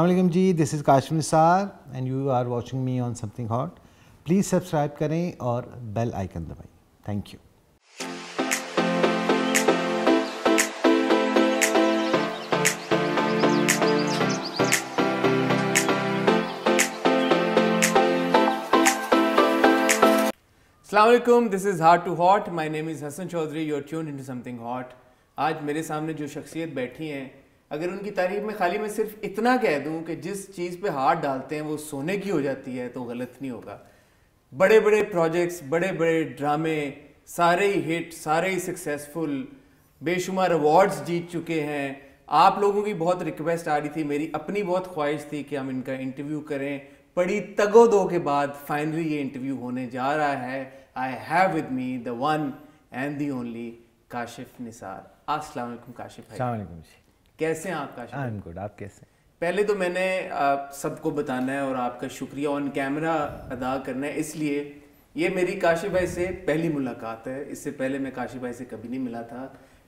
अलैक्म जी this is Kashif Nisar and you are watching me on something hot please subscribe करें और bell icon दबाएं thank you अलैक्म this is heart to hot my name is Hassan Chaudhry you are tune to something hot आज मेरे सामने जो शख्सियत बैठी हैं अगर उनकी तारीफ में खाली मैं सिर्फ इतना कह दूँ कि जिस चीज़ पर हाथ डालते हैं वो सोने की हो जाती है तो गलत नहीं होगा बड़े बड़े प्रोजेक्ट्स बड़े बड़े ड्रामे सारे ही हिट सारे ही सक्सेसफुल बेशुमार अवार्ड्स जीत चुके हैं आप लोगों की बहुत रिक्वेस्ट आ रही थी मेरी अपनी बहुत ख्वाहिश थी कि हम इनका इंटरव्यू करें बड़ी तगो दो के बाद फाइनली ये इंटरव्यू होने जा रहा है I have with me the one and the only Kashif Nisar अस्सलाम वालेकुम काशिफ भाई कैसे हैं आपका आई एम गुड आप कैसे पहले तो मैंने आप सबको बताना है और आपका शुक्रिया ऑन कैमरा अदा करना है इसलिए ये मेरी काशी भाई से पहली मुलाकात है इससे पहले मैं काशी भाई से कभी नहीं मिला था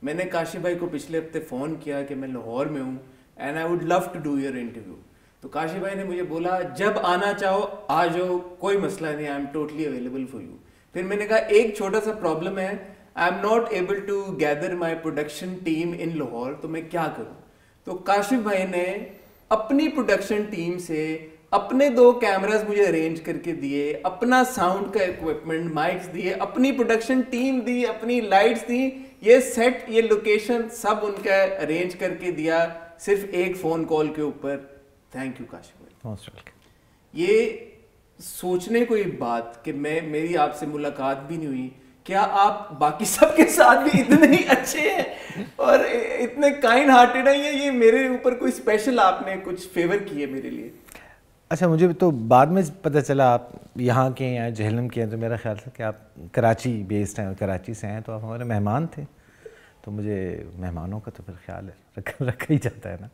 मैंने काशी भाई को पिछले हफ्ते फ़ोन किया कि मैं लाहौर में हूँ and I would love to do your interview तो काशी भाई ने मुझे बोला जब आना चाहो आ जाओ कोई मसला नहीं I am totally available for you फिर मैंने कहा एक छोटा सा प्रॉब्लम है I am not able to gather my production team in Lahore तो मैं क्या करूँ तो काशिफ भाई ने अपनी प्रोडक्शन टीम से अपने दो कैमरास मुझे अरेंज करके दिए अपना साउंड का इक्विपमेंट माइक्स दिए अपनी प्रोडक्शन टीम दी अपनी लाइट्स दी ये सेट ये लोकेशन सब उनका अरेंज करके दिया सिर्फ एक फ़ोन कॉल के ऊपर थैंक यू काशिफ भाई ये सोचने कोई बात कि मैं मेरी आपसे मुलाकात भी नहीं हुई क्या आप बाकी सबके साथ भी इतने ही अच्छे हैं और इतने काइंड हार्टेड हैं ये मेरे ऊपर कोई स्पेशल आपने कुछ फेवर किए मेरे लिए अच्छा मुझे तो बाद में पता चला आप यहाँ के हैं या जहलम के हैं तो मेरा ख्याल था कि आप कराची बेस्ड हैं और कराची से हैं तो आप हमारे मेहमान थे तो मुझे मेहमानों का तो फिर ख्याल रखा रखा ही जाता है ना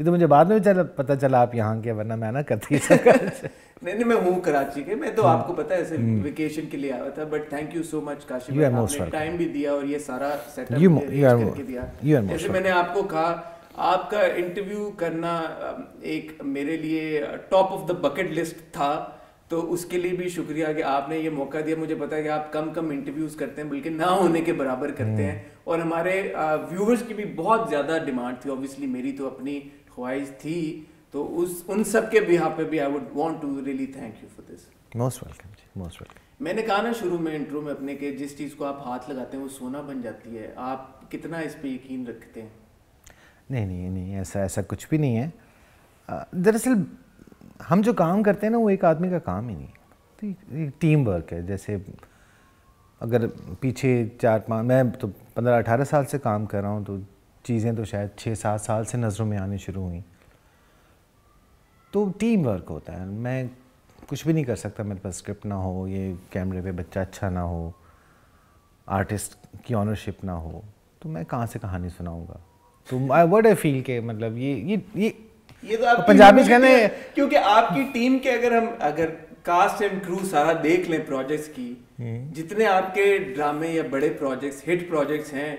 ये तो मुझे बाद में चल, पता चला आप यहाँ के वरना मैं ना करती नहीं नहीं मैं हूँ कराची के मैं तो हाँ। आपको पता है ऐसे वेकेशन हम्म। के लिए आया था but thank you so much Kashif आपने टाइम भी दिया और ये सारा सेटअप करके दिया जैसे मैंने आपको कहा आपका इंटरव्यू करना एक मेरे लिए top of the bucket list था तो उसके लिए भी शुक्रिया कि आपने ये मौका दिया मुझे पता है कि आप कम कम इंटरव्यूज़ करते हैं बल्कि ना होने के बराबर करते हम्म। हैं और हमारे व्यूअर्स की भी बहुत ज़्यादा डिमांड थी ऑब्वियसली मेरी तो अपनी ख्वाहिश थी तो उस उन सब के बिहाफ पे भी I would want to really thank you for this most welcome जी मोस्ट वेलकम मैंने कहा ना शुरू में इंट्रो में अपने के जिस चीज़ को आप हाथ लगाते हैं वो सोना बन जाती है आप कितना इस पर यकीन रखते हैं नहीं नहीं नहीं ऐसा ऐसा कुछ भी नहीं है दरअसल हम जो काम करते हैं ना वो एक आदमी का काम ही नहीं है टीम तो वर्क है जैसे अगर पीछे चार पाँच मैं तो पंद्रह अठारह साल से काम कर रहा हूँ तो चीज़ें तो शायद छः सात साल से नज़रों में आनी शुरू हुई तो टीम वर्क होता है मैं कुछ भी नहीं कर सकता मेरे पास स्क्रिप्ट ना हो ये कैमरे पे बच्चा अच्छा ना हो आर्टिस्ट की ऑनरशिप ना हो तो मैं कहाँ से कहानी सुनाऊँगा तो आई वर्ड आई फील के मतलब ये ये ये ये तो आप पंजाबी कहने क्योंकि आपकी टीम के अगर हम अगर कास्ट एंड क्रू सारा देख लें प्रोजेक्ट्स की हम्म। जितने आपके ड्रामे या बड़े प्रोजेक्ट्स हिट प्रोजेक्ट्स हैं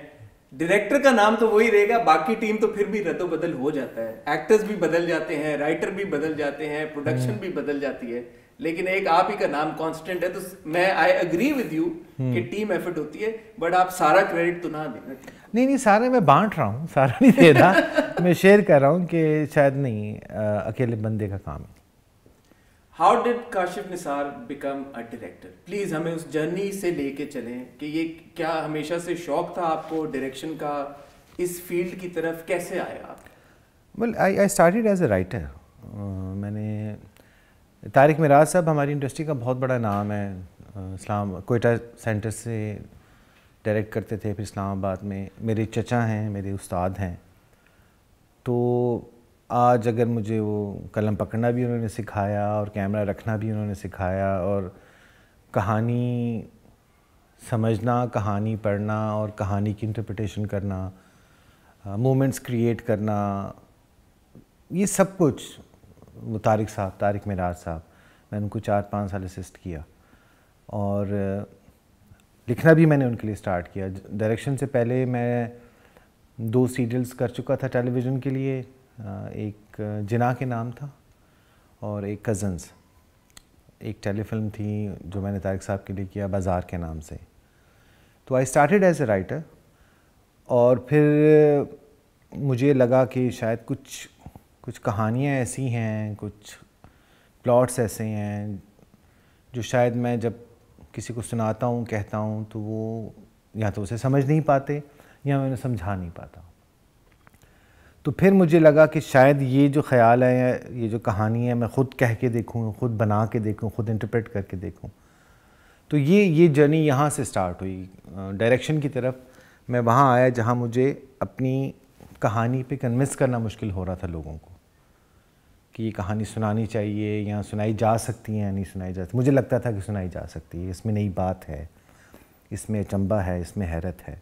डायरेक्टर का नाम तो वही रहेगा बाकी टीम तो फिर भी रद्दो बदल हो जाता है एक्टर्स भी बदल जाते हैं राइटर भी बदल जाते हैं प्रोडक्शन हम्म। भी बदल जाती है लेकिन एक आप ही का नाम कांस्टेंट है तो मैं आई अग्री विद यू कि टीम हम्म। एफर्ट होती है बट आप सारा क्रेडिट तो ना देना नहीं नहीं सारे मैं बांट रहा हूँ सारा नहीं दे रहा मैं शेयर कर रहा हूँ कि शायद नहीं आ, अकेले बंदे का काम है how did Kashif Nisar become a director please हमें उस जर्नी से लेके चलें कि ये क्या हमेशा से शौक था आपको डायरेक्शन का इस फील्ड की तरफ कैसे आया आप well I I started as a writer मैंने तारिक मिराज साहब हमारी इंडस्ट्री का बहुत बड़ा नाम है uh, इस्लाम कोयटा सेंटर से डायरेक्ट करते थे फिर इस्लामाबाद में मेरे चचा हैं मेरे उस्ताद हैं तो आज अगर मुझे वो कलम पकड़ना भी उन्होंने सिखाया और कैमरा रखना भी उन्होंने सिखाया और कहानी समझना कहानी पढ़ना और कहानी की इंटरप्रटेशन करना मोमेंट्स क्रिएट करना ये सब कुछ वो तारिक साहब तारिक मिराज साहब मैंने उनको चार पाँच साल असिस्ट किया और लिखना भी मैंने उनके लिए स्टार्ट किया डायरेक्शन से पहले मैं दो सीरियल्स कर चुका था टेलीविज़न के लिए एक जिना के नाम था और एक कज़न्स एक टेलीफिल्म थी जो मैंने तारिक साहब के लिए किया बाज़ार के नाम से तो I started as a writer और फिर मुझे लगा कि शायद कुछ कुछ कहानियाँ ऐसी हैं कुछ प्लॉट्स ऐसे हैं जो शायद मैं जब किसी को सुनाता हूँ कहता हूँ तो वो या तो उसे समझ नहीं पाते या मैं उन्हें समझा नहीं पाता तो फिर मुझे लगा कि शायद ये जो ख्याल है ये जो कहानी है मैं ख़ुद कह के देखूँ ख़ुद बना के देखूँ ख़ुद इंटरप्रेट करके देखूँ तो ये ये जर्नी यहाँ से स्टार्ट हुई डायरेक्शन की तरफ मैं वहाँ आया जहाँ मुझे अपनी कहानी पे कन्विंस करना मुश्किल हो रहा था लोगों को कि ये कहानी सुनानी चाहिए या सुनाई जा सकती है या नहीं सुनाई जा सकती मुझे लगता था कि सुनाई जा सकती है इसमें नई बात है इसमें अचंबा है इसमें हैरत है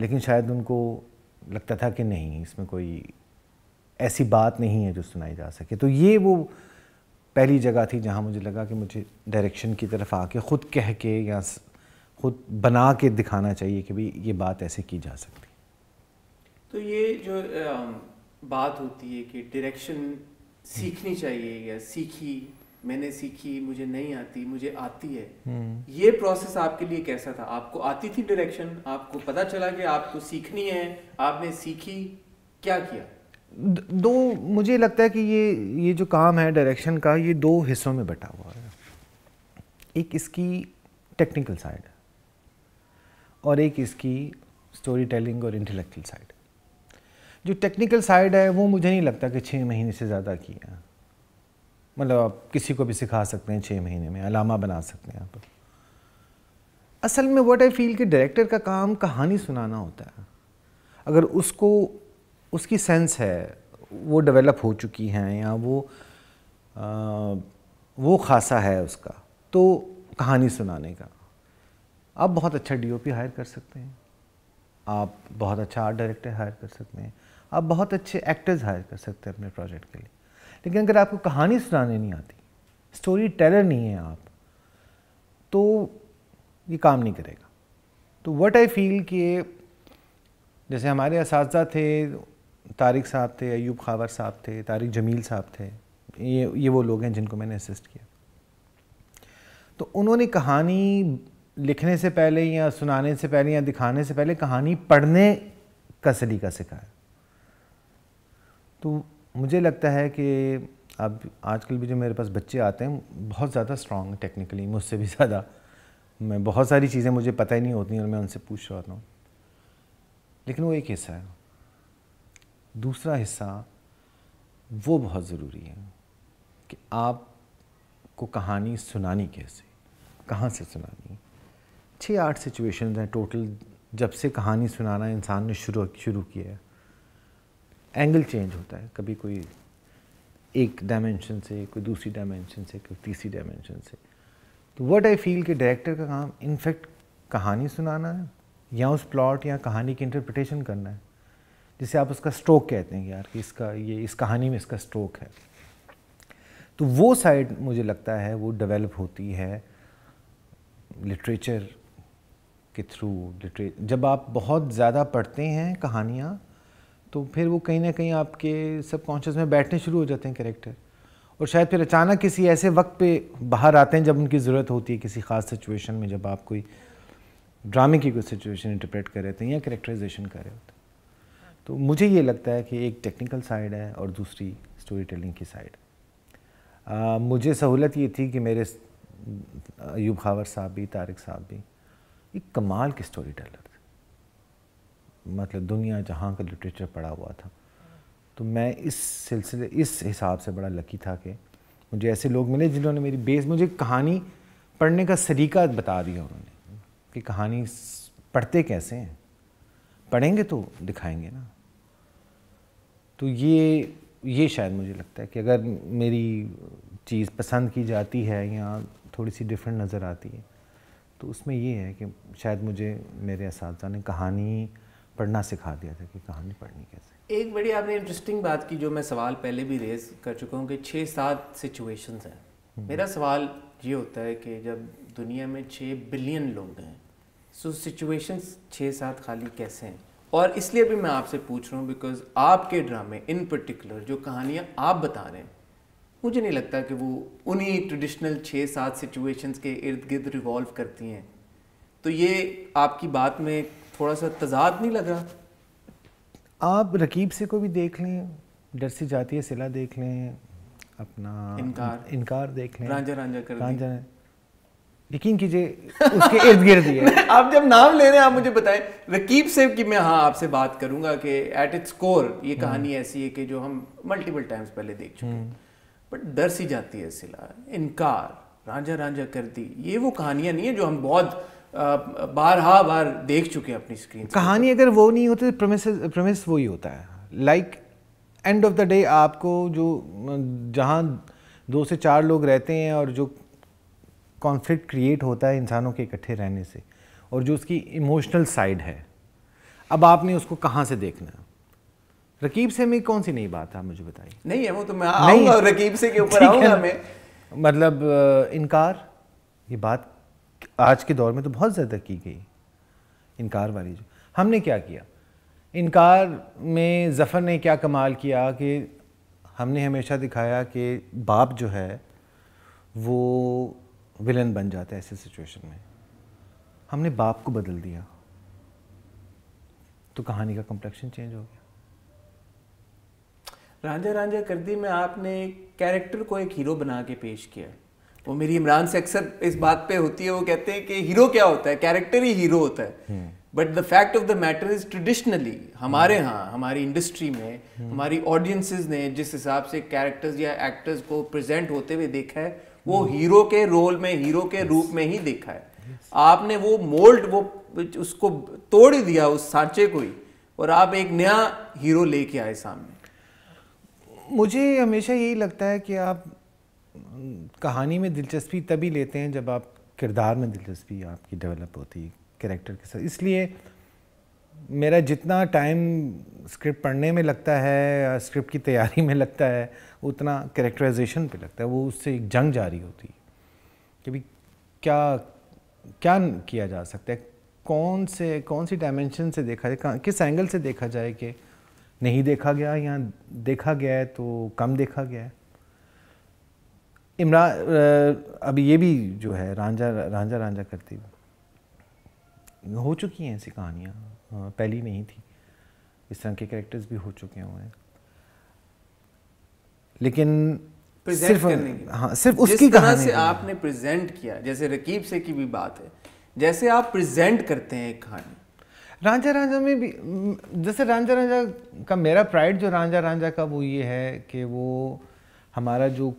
लेकिन शायद उनको लगता था कि नहीं इसमें कोई ऐसी बात नहीं है जो सुनाई जा सके तो ये वो पहली जगह थी जहाँ मुझे लगा कि मुझे डायरेक्शन की तरफ आके ख़ुद कह के या ख़ुद बना के दिखाना चाहिए कि भाई ये बात ऐसे की जा सकती तो ये जो बात होती है कि डायरेक्शन सीखनी चाहिए या सीखी मैंने सीखी मुझे नहीं आती मुझे आती है हम्म। ये प्रोसेस आपके लिए कैसा था आपको आती थी डायरेक्शन आपको पता चला कि आपको सीखनी है आपने सीखी क्या किया दो मुझे लगता है कि ये ये जो काम है डायरेक्शन का ये दो हिस्सों में बटा हुआ है एक इसकी टेक्निकल साइड और एक इसकी स्टोरी टेलिंग और इंटेलेक्चुअल साइड जो टेक्निकल साइड है वो मुझे नहीं लगता कि छः महीने से ज़्यादा किया मतलब आप किसी को भी सिखा सकते हैं छः महीने में अलामा बना सकते हैं आप असल में वट आई फील कि डायरेक्टर का काम कहानी सुनाना होता है अगर उसको उसकी सेंस है वो डेवलप हो चुकी हैं या वो आ, वो खासा है उसका तो कहानी सुनाने का आप बहुत अच्छा डीओपी हायर कर सकते हैं आप बहुत अच्छा आर्ट डायरेक्टर हायर कर सकते हैं आप बहुत अच्छे एक्टर्स हायर कर सकते हैं अपने प्रोजेक्ट के लिए लेकिन अगर आपको कहानी सुनाने नहीं आती स्टोरी टेलर नहीं है आप तो ये काम नहीं करेगा तो वट आई फील कि जैसे हमारे इस थे तारिक साहब थे अयूब खावर साहब थे तारिक जमील साहब थे ये ये वो लोग हैं जिनको मैंने असिस्ट किया तो उन्होंने कहानी लिखने से पहले या सुनाने से पहले या दिखाने से पहले कहानी पढ़ने का सलीका सिखाया तो मुझे लगता है कि अब आजकल भी जो मेरे पास बच्चे आते हैं बहुत ज़्यादा स्ट्रॉन्ग टेक्निकली मुझसे भी ज़्यादा मैं बहुत सारी चीज़ें मुझे पता ही नहीं होती और मैं उनसे पूछ रहा हूँ लेकिन वो एक हिस्सा है दूसरा हिस्सा वो बहुत ज़रूरी है कि आप को कहानी सुनानी कैसे कहाँ से सुनानी छः आठ सिचुएशन हैं टोटल जब से कहानी सुनाना इंसान ने शुरू शुरू किया है एंगल चेंज होता है कभी कोई एक डायमेंशन से कोई दूसरी डायमेंशन से कोई तीसरी डायमेंशन से तो वट आई फील कि डायरेक्टर का काम इनफैक्ट कहानी सुनाना है या उस प्लॉट या कहानी की इंटरप्रिटेशन करना है जिसे आप उसका स्ट्रोक कहते हैं यार कि इसका ये इस कहानी में इसका स्ट्रोक है तो वो साइड मुझे लगता है वो डेवलप होती है लिटरेचर के थ्रू लिटरे जब आप बहुत ज़्यादा पढ़ते हैं कहानियाँ तो फिर वो कहीं ना कहीं आपके सब कॉन्शियस में बैठने शुरू हो जाते हैं करेक्टर और शायद फिर अचानक किसी ऐसे वक्त पे बाहर आते हैं जब उनकी ज़रूरत होती है किसी ख़ास सिचुएशन में जब आप कोई ड्रामे की कोई सिचुएशन इंटरप्रेट कर रहे होते हैं या करेक्टराइजेशन कर रहे होते हैं तो मुझे ये लगता है कि एक टेक्निकल साइड है और दूसरी स्टोरी टेलिंग की साइड मुझे सहूलत ये थी कि मेरे अयूब खावर साहब भी तारिक साहब भी एक कमाल के स्टोरी टेलर मतलब दुनिया जहाँ का लिटरेचर पढ़ा हुआ था तो मैं इस सिलसिले इस हिसाब से बड़ा लकी था कि मुझे ऐसे लोग मिले जिन्होंने मेरी बेस मुझे कहानी पढ़ने का सरीका बता दिया उन्होंने कि कहानी पढ़ते कैसे हैं पढ़ेंगे तो दिखाएंगे ना तो ये ये शायद मुझे लगता है कि अगर मेरी चीज़ पसंद की जाती है या थोड़ी सी डिफरेंट नज़र आती है तो उसमें ये है कि शायद मुझे मेरे इस ने कहानी पढ़ना सिखा दिया था कि कहानी पढ़नी कैसे एक बड़ी आपने इंटरेस्टिंग बात की जो मैं सवाल पहले भी रेज कर चुका हूँ कि छः सात सिचुएशंस हैं हम्म। मेरा सवाल ये होता है कि जब दुनिया में छः बिलियन लोग हैं सो सिचुएशंस छः सात खाली कैसे हैं और इसलिए भी मैं आपसे पूछ रहा हूँ बिकॉज आपके ड्रामे इन पर्टिकुलर जो कहानियाँ आप बता रहे हैं मुझे नहीं लगता कि वो उन्हीं ट्रेडिशनल छः सात सिचुएशंस के इर्द गिर्द रिवॉल्व करती हैं तो ये आपकी बात में थोड़ा सा तजाद नहीं लग रहा आप रकीब से को भी देख लें डर सी जाती है सिला देख लें अपना इनकार इनकार देख लें रांझा रांझा कर रांझा यकीन कीजिए उसके इर्द गिर्द ही है आप जब नाम ले रहे हैं आप मुझे बताएं रकीब से कि मैं हाँ आपसे बात करूंगा कि एट इट्स कोर ये हाँ। कहानी ऐसी है कि जो हम मल्टीपल टाइम्स पहले देख चुके हैं बट हम्म। डर सी जाती है सिला इनकार रांझा रांझा कर दी ये वो कहानियाँ नहीं है जो हम बहुत बारहा बार देख चुके हैं अपनी स्क्रीन कहानी अगर वो नहीं होती प्रमिस तो वही वो ही होता है like end of the day आपको जो जहाँ दो से चार लोग रहते हैं और जो कॉन्फ्लिक्ट क्रिएट होता है इंसानों के इकट्ठे रहने से और जो उसकी इमोशनल साइड है अब आपने उसको कहाँ से देखना है रकीब से में कौन सी नई बात है मुझे बताइए नहीं है वो तो मैं रकीब से के ऊपर मैं मतलब इनकार ये बात आज के दौर में तो बहुत ज़्यादा की गई इनकार वाली जो हमने क्या किया इनकार में जफ़र ने क्या कमाल किया कि हमने हमेशा दिखाया कि बाप जो है वो विलन बन जाता है ऐसे सिचुएशन में हमने बाप को बदल दिया तो कहानी का कंप्लेक्शन चेंज हो गया रांझा रांझा कर दी में आपने कैरेक्टर को एक हीरो बना के पेश किया वो मेरी इमरान से अक्सर इस बात पे होती है वो कहते हैं कि हीरो क्या होता है कैरेक्टर ही हीरो होता है but the fact of the matter is traditionally हमारे यहाँ हम्म। हमारी इंडस्ट्री में हम्म। हमारी ऑडियंसिस ने जिस हिसाब से कैरेक्टर्स या एक्टर्स को प्रेजेंट होते हुए देखा है वो हीरो हम्म। के रोल में हीरो के रूप में ही देखा है आपने वो मोल्ड वो उसको तोड़ ही दिया उस सांचे को ही और आप एक नया हीरो लेके आए सामने मुझे हमेशा यही लगता है कि आप कहानी में दिलचस्पी तभी लेते हैं जब आप किरदार में दिलचस्पी आपकी डेवलप होती है करेक्टर के साथ इसलिए मेरा जितना टाइम स्क्रिप्ट पढ़ने में लगता है स्क्रिप्ट की तैयारी में लगता है उतना करेक्टराइजेशन पे लगता है वो उससे एक जंग जारी होती है कि भी क्या क्या किया जा सकता है कौन से कौन सी डायमेंशन से देखा जाए किस एंगल से देखा जाए कि नहीं देखा गया या देखा गया है तो कम देखा गया है इमरान अभी ये भी जो है रांझा रांझा रांझा करते हुए हो चुकी हैं ऐसी कहानियाँ पहली नहीं थी इस तरह के करेक्टर्स भी हो चुके हुए हैं लेकिन सिर्फ हाँ सिर्फ उसकी तरह से आपने प्रेजेंट किया जैसे रकीब से की भी बात है जैसे आप प्रेजेंट करते हैं एक कहानी रांझा रांझा में भी जैसे रांझा रांझा का मेरा प्राइड जो रांझा रांझा का वो ये है कि वो हमारा जो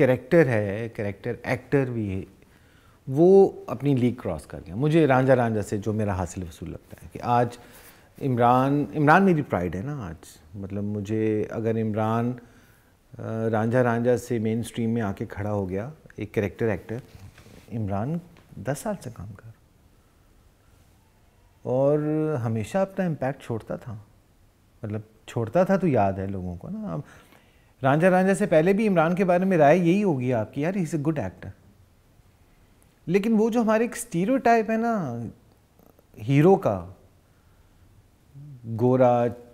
करेक्टर है करेक्टर एक्टर भी है वो अपनी लीग क्रॉस कर गया मुझे रांझा रांझा से जो मेरा हासिल वसूल लगता है कि आज इमरान इमरान मेरी प्राइड है ना आज मतलब मुझे अगर इमरान रांझा रांझा से मेन स्ट्रीम में आके खड़ा हो गया एक करेक्टर एक्टर इमरान दस साल से काम कर और हमेशा अपना इम्पैक्ट छोड़ता था मतलब छोड़ता था तो याद है लोगों को ना अब रांझा रांझा से पहले भी इमरान के बारे में राय यही होगी आपकी यार इज़ ए गुड एक्टर लेकिन वो जो हमारे एक स्टीरो है ना हीरो का गोरा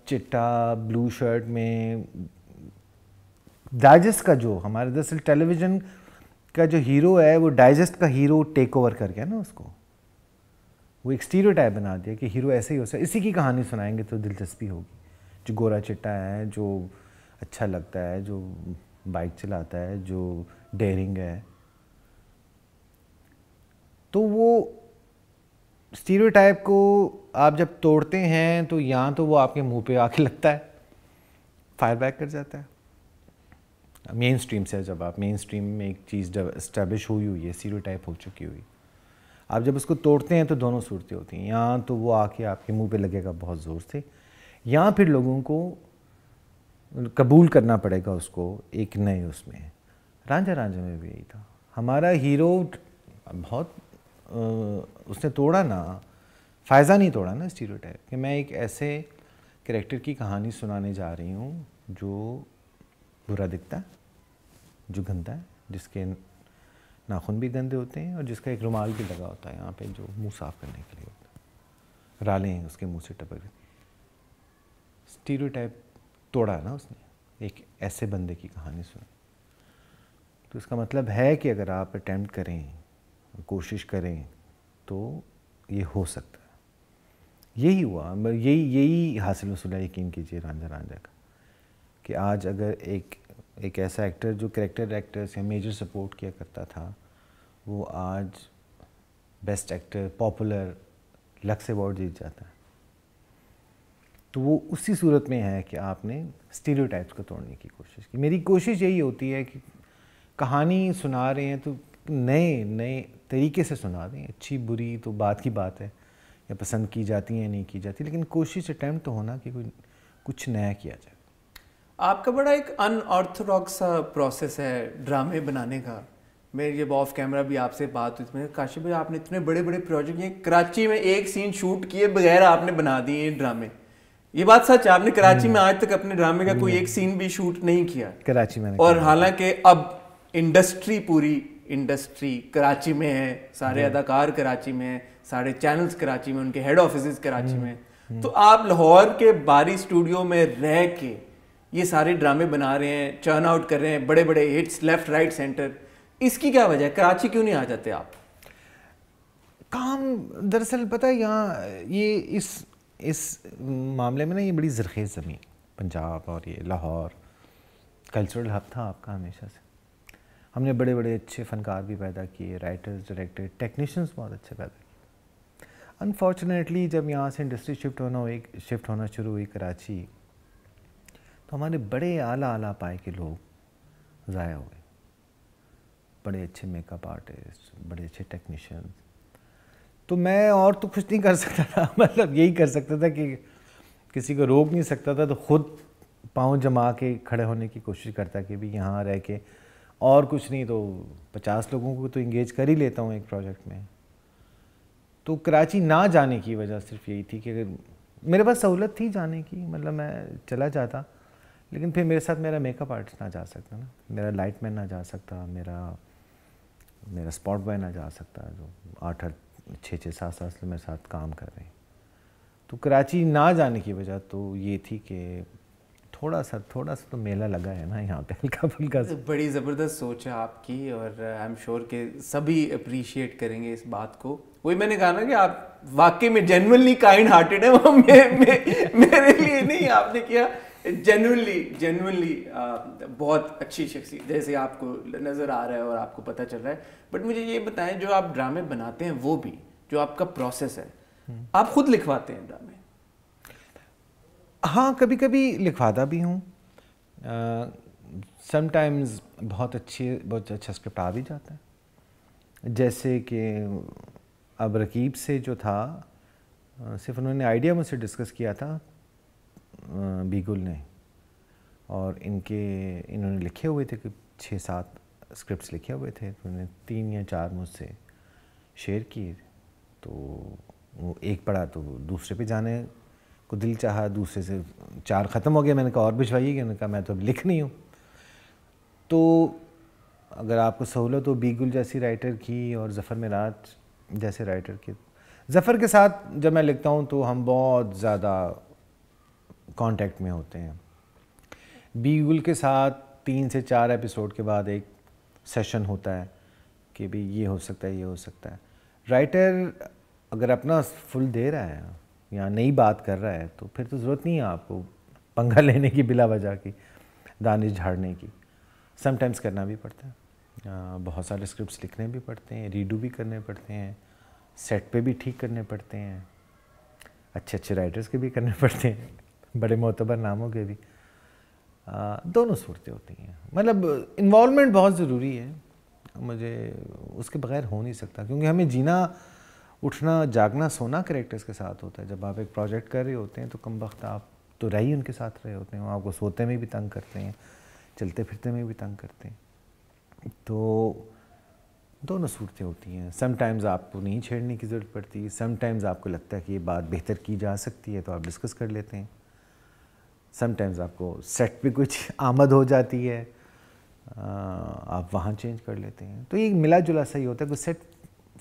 चिट्टा ब्लू शर्ट में डाइजेस्ट का जो हमारे दरअसल टेलीविज़न का जो हीरो है वो डाइजेस्ट का हीरो टेक ओवर कर गया ना उसको वो एक स्टीरो बना दिया कि हीरो ऐसे ही हो सकता इसी की कहानी सुनाएंगे तो दिलचस्पी होगी जो गोरा चिट्टा है जो अच्छा लगता है जो बाइक चलाता है जो डेयरिंग है तो वो स्टीरियोटाइप को आप जब तोड़ते हैं तो यहाँ तो वो आपके मुंह पे आके लगता है फायर बैक कर जाता है मेन स्ट्रीम से जब आप मेन स्ट्रीम में एक चीज़ इस्टेब्लिश हुई हुई है स्टीरियोटाइप हो चुकी हुई आप जब उसको तोड़ते हैं तो दोनों सूरतें होती हैं यहाँ तो वो आके आपके मुंह पे लगेगा बहुत ज़ोर से यहाँ फिर लोगों को कबूल करना पड़ेगा उसको एक नए उसमें रांझा राजा में भी यही था हमारा हीरो बहुत उसने तोड़ा ना फ़ायदा नहीं तोड़ा ना स्टीरो कि मैं एक ऐसे करेक्टर की कहानी सुनाने जा रही हूँ जो बुरा दिखता है जो गंदा है जिसके नाखून भी गंदे होते हैं और जिसका एक रुमाल भी लगा होता है यहाँ पे जो मुंह साफ़ करने के लिए होता है रालें उसके मुंह से टपक स्टीरियोटाइप तोड़ा ना उसने एक ऐसे बंदे की कहानी सुनी तो इसका मतलब है कि अगर आप अटैम्प्ट करें कोशिश करें तो ये हो सकता है यही हुआ यही यही हासिल वसूला यकीन कीजिए रांझा रांझा का कि आज अगर एक एक ऐसा एक्टर जो करेक्टर एक्टर्स या मेजर सपोर्ट किया करता था वो आज best actor popular Lux award जीत जाता है तो वो उसी सूरत में है कि आपने स्टीरियोटाइप्स को तोड़ने की कोशिश की मेरी कोशिश यही होती है कि कहानी सुना रहे हैं तो नए नए तरीके से सुना दें अच्छी बुरी तो बात की बात है या पसंद की जाती है नहीं की जाती लेकिन कोशिश अटैम्प्ट तो होना कि कोई कुछ नया किया जाए आपका बड़ा एक अनऑर्थोडॉक्स प्रोसेस है ड्रामे बनाने का मैं जब ऑफ कैमरा भी आपसे बात हुई तो मैंने काशिफ भाई आपने इतने बड़े बड़े प्रोजेक्ट ये कराची में एक सीन शूट किए बगैर आपने बना दिए ड्रामे ये बात सच है आपने कराची हम्म। में आज तक अपने ड्रामे का कोई एक सीन भी शूट नहीं किया कराची में और हालांकि अब इंडस्ट्री पूरी इंडस्ट्री कराची में है सारे अदाकार कराची में है सारे चैनल्स कराची में उनके हेड ऑफिस कराची हम्म। में हम्म। तो आप लाहौर के बारी स्टूडियो में रह के ये सारे ड्रामे बना रहे हैं टर्न आउट कर रहे हैं बड़े बड़े हिट्स लेफ्ट राइट सेंटर इसकी क्या वजह है कराची क्यों नहीं आ जाते आप काम दरअसल पता है यहाँ ये इस इस मामले में ना ये बड़ी जरखेज़ ज़मीन पंजाब और ये लाहौर कल्चरल हब था आपका हमेशा से हमने बड़े बड़े अच्छे फ़नकार भी पैदा किए राइटर्स डायरेक्टर टेक्नीशियंस बहुत अच्छे पैदा किए अनफॉर्चुनेटली जब यहाँ से इंडस्ट्री शिफ्ट होना हुई शिफ्ट होना शुरू हुई कराची तो हमारे बड़े आला आला पाए के लोग ज़ाया हुए बड़े अच्छे मेकअप आर्टिस्ट बड़े अच्छे टेक्नीशियंस तो मैं और तो कुछ नहीं कर सकता था मतलब यही कर सकता था कि किसी को रोक नहीं सकता था तो खुद पाँव जमा के खड़े होने की कोशिश करता कि भी यहाँ रह के और कुछ नहीं तो पचास लोगों को तो इंगेज कर ही लेता हूँ एक प्रोजेक्ट में तो कराची ना जाने की वजह सिर्फ यही थी कि अगर मेरे पास सहूलत थी जाने की मतलब मैं चला जाता लेकिन फिर मेरे साथ मेरा मेकअप आर्टिस्ट ना जा सकता ना मेरा लाइट मैन ना जा सकता मेरा मेरा स्पॉट बॉय ना जा सकता जो आठ छः छः सात साल मेरे साथ काम कर रहे हैं तो कराची ना जाने की वजह तो ये थी कि थोड़ा सा थोड़ा सा तो मेला लगा है ना यहाँ पे हल्का फुल्का तो बड़ी ज़बरदस्त सोच है आपकी और आई एम श्योर के सभी अप्रिशिएट करेंगे इस बात को वही मैंने कहा ना कि आप वाकई में जेनवनली काइंड हार्टेड है वो मे, मे, मेरे लिए नहीं आपने किया जेनुअनली जेनुअनली uh, बहुत अच्छी शख्सियत जैसे आपको नज़र आ रहा है और आपको पता चल रहा है बट मुझे ये बताएं जो आप ड्रामे बनाते हैं वो भी जो आपका प्रोसेस है हम्म। आप खुद लिखवाते हैं ड्रामे हाँ कभी कभी लिखवाता भी हूँ समटाइम्स बहुत अच्छे बहुत अच्छा स्क्रिप्ट आ भी जाता है जैसे कि अब रकीब से जो था सिर्फ उन्होंने आइडिया मुझसे डिस्कस किया था बीगुल ने और इनके इन्होंने लिखे हुए थे छः सात स्क्रिप्ट्स लिखे हुए थे तो उन्होंने तीन या चार मुझसे शेयर किए तो वो एक पढ़ा तो दूसरे पे जाने को दिल चाहा दूसरे से चार ख़त्म हो गए मैंने कहा और भिजवाइए कि उन्होंने कहा मैं तो अब लिख नहीं हूँ तो अगर आपको सहूलत हो बीगुल जैसी राइटर की और जफ़र मराज जैसे राइटर के जफ़र के साथ जब मैं लिखता हूँ तो हम बहुत ज़्यादा कांटेक्ट में होते हैं बीगुल के साथ तीन से चार एपिसोड के बाद एक सेशन होता है कि भाई ये हो सकता है ये हो सकता है राइटर अगर अपना फुल दे रहा है या नई बात कर रहा है तो फिर तो ज़रूरत नहीं है आपको पंगा लेने की बिला वजह की दानिश झाड़ने की समटाइम्स करना भी पड़ता है बहुत सारे स्क्रिप्ट्स लिखने भी पड़ते हैं रीडू भी करने पड़ते हैं सेट पे भी ठीक करने पड़ते हैं अच्छे अच्छे राइटर्स के भी करने पड़ते हैं बड़े मोतबर नामों के भी आ, दोनों सूरतें होती हैं मतलब इन्वॉलमेंट बहुत ज़रूरी है मुझे उसके बगैर हो नहीं सकता क्योंकि हमें जीना उठना जागना सोना करेक्टर्स के साथ होता है जब आप एक प्रोजेक्ट कर रहे होते हैं तो कम वक्त आप तो रह ही उनके साथ रहे होते हैं आपको सोते में भी तंग करते हैं चलते फिरते में भी तंग करते हैं तो दोनों सूरतें होती हैं समटाइम्स आपको नहीं छेड़ने की ज़रूरत पड़ती समटाइम्स आपको लगता है कि ये बात बेहतर की जा सकती है तो आप डिस्कस कर लेते हैं समटाइम्स आपको सेट पे कुछ आमद हो जाती है आप वहाँ चेंज कर लेते हैं तो ये मिला जुला सही होता है कोई सेट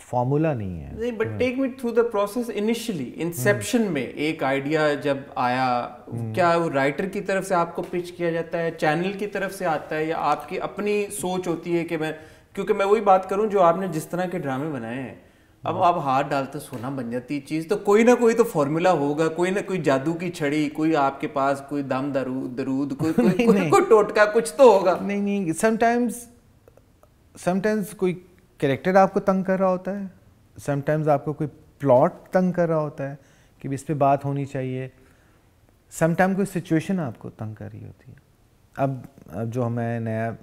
फॉर्मूला नहीं है नहीं but take me through the process initially inception में एक आइडिया जब आया हम्म। क्या वो राइटर की तरफ से आपको पिच किया जाता है चैनल की तरफ से आता है या आपकी अपनी सोच होती है कि मैं क्योंकि मैं वही बात करूं जो आपने जिस तरह के ड्रामे बनाए हैं अब आप हाथ डालते सोना बन जाती चीज़ तो कोई ना कोई तो फॉर्मूला होगा कोई ना कोई जादू की छड़ी कोई आपके पास कोई दम दरूद दरूद कोई कोई, नहीं, कोई, नहीं। कोई टोटका कुछ तो होगा नहीं नहीं समटाइम्स समटाइम्स कोई कैरेक्टर आपको तंग कर रहा होता है समटाइम्स आपको कोई प्लॉट तंग कर रहा होता है कि इस पर बात होनी चाहिए समटाइम कोई सिचुएशन आपको तंग कर रही होती है अब, अब जो हमें नया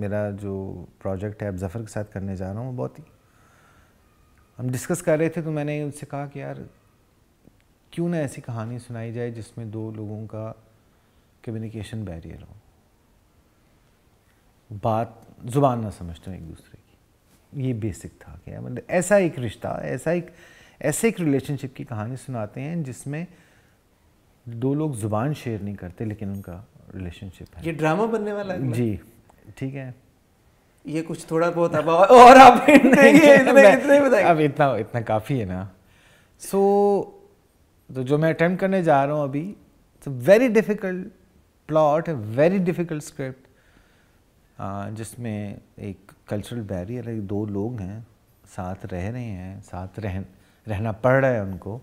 मेरा जो प्रोजेक्ट है अब जफ़र के साथ करने जा रहा हूँ बहुत ही हम डिस्कस कर रहे थे तो मैंने उनसे कहा कि यार क्यों ना ऐसी कहानी सुनाई जाए जिसमें दो लोगों का कम्युनिकेशन बैरियर हो बात ज़ुबान ना समझते तो हैं एक दूसरे की ये बेसिक था क्या मतलब ऐसा एक रिश्ता ऐसा एक ऐसे एक रिलेशनशिप की कहानी सुनाते हैं जिसमें दो लोग ज़ुबान शेयर नहीं करते लेकिन उनका रिलेशनशिप है ये ड्रामा बनने वाला है जी ठीक है ये कुछ थोड़ा बहुत अब और आप नहीं अब इतना इतना काफ़ी है ना सो so, तो जो मैं अटेम्प्ट करने जा रहा हूँ अभी तो very difficult plot very difficult script जिसमें एक कल्चरल बैरियर है दो लोग हैं साथ रह रहे हैं साथ रह रहना पड़ रहा है उनको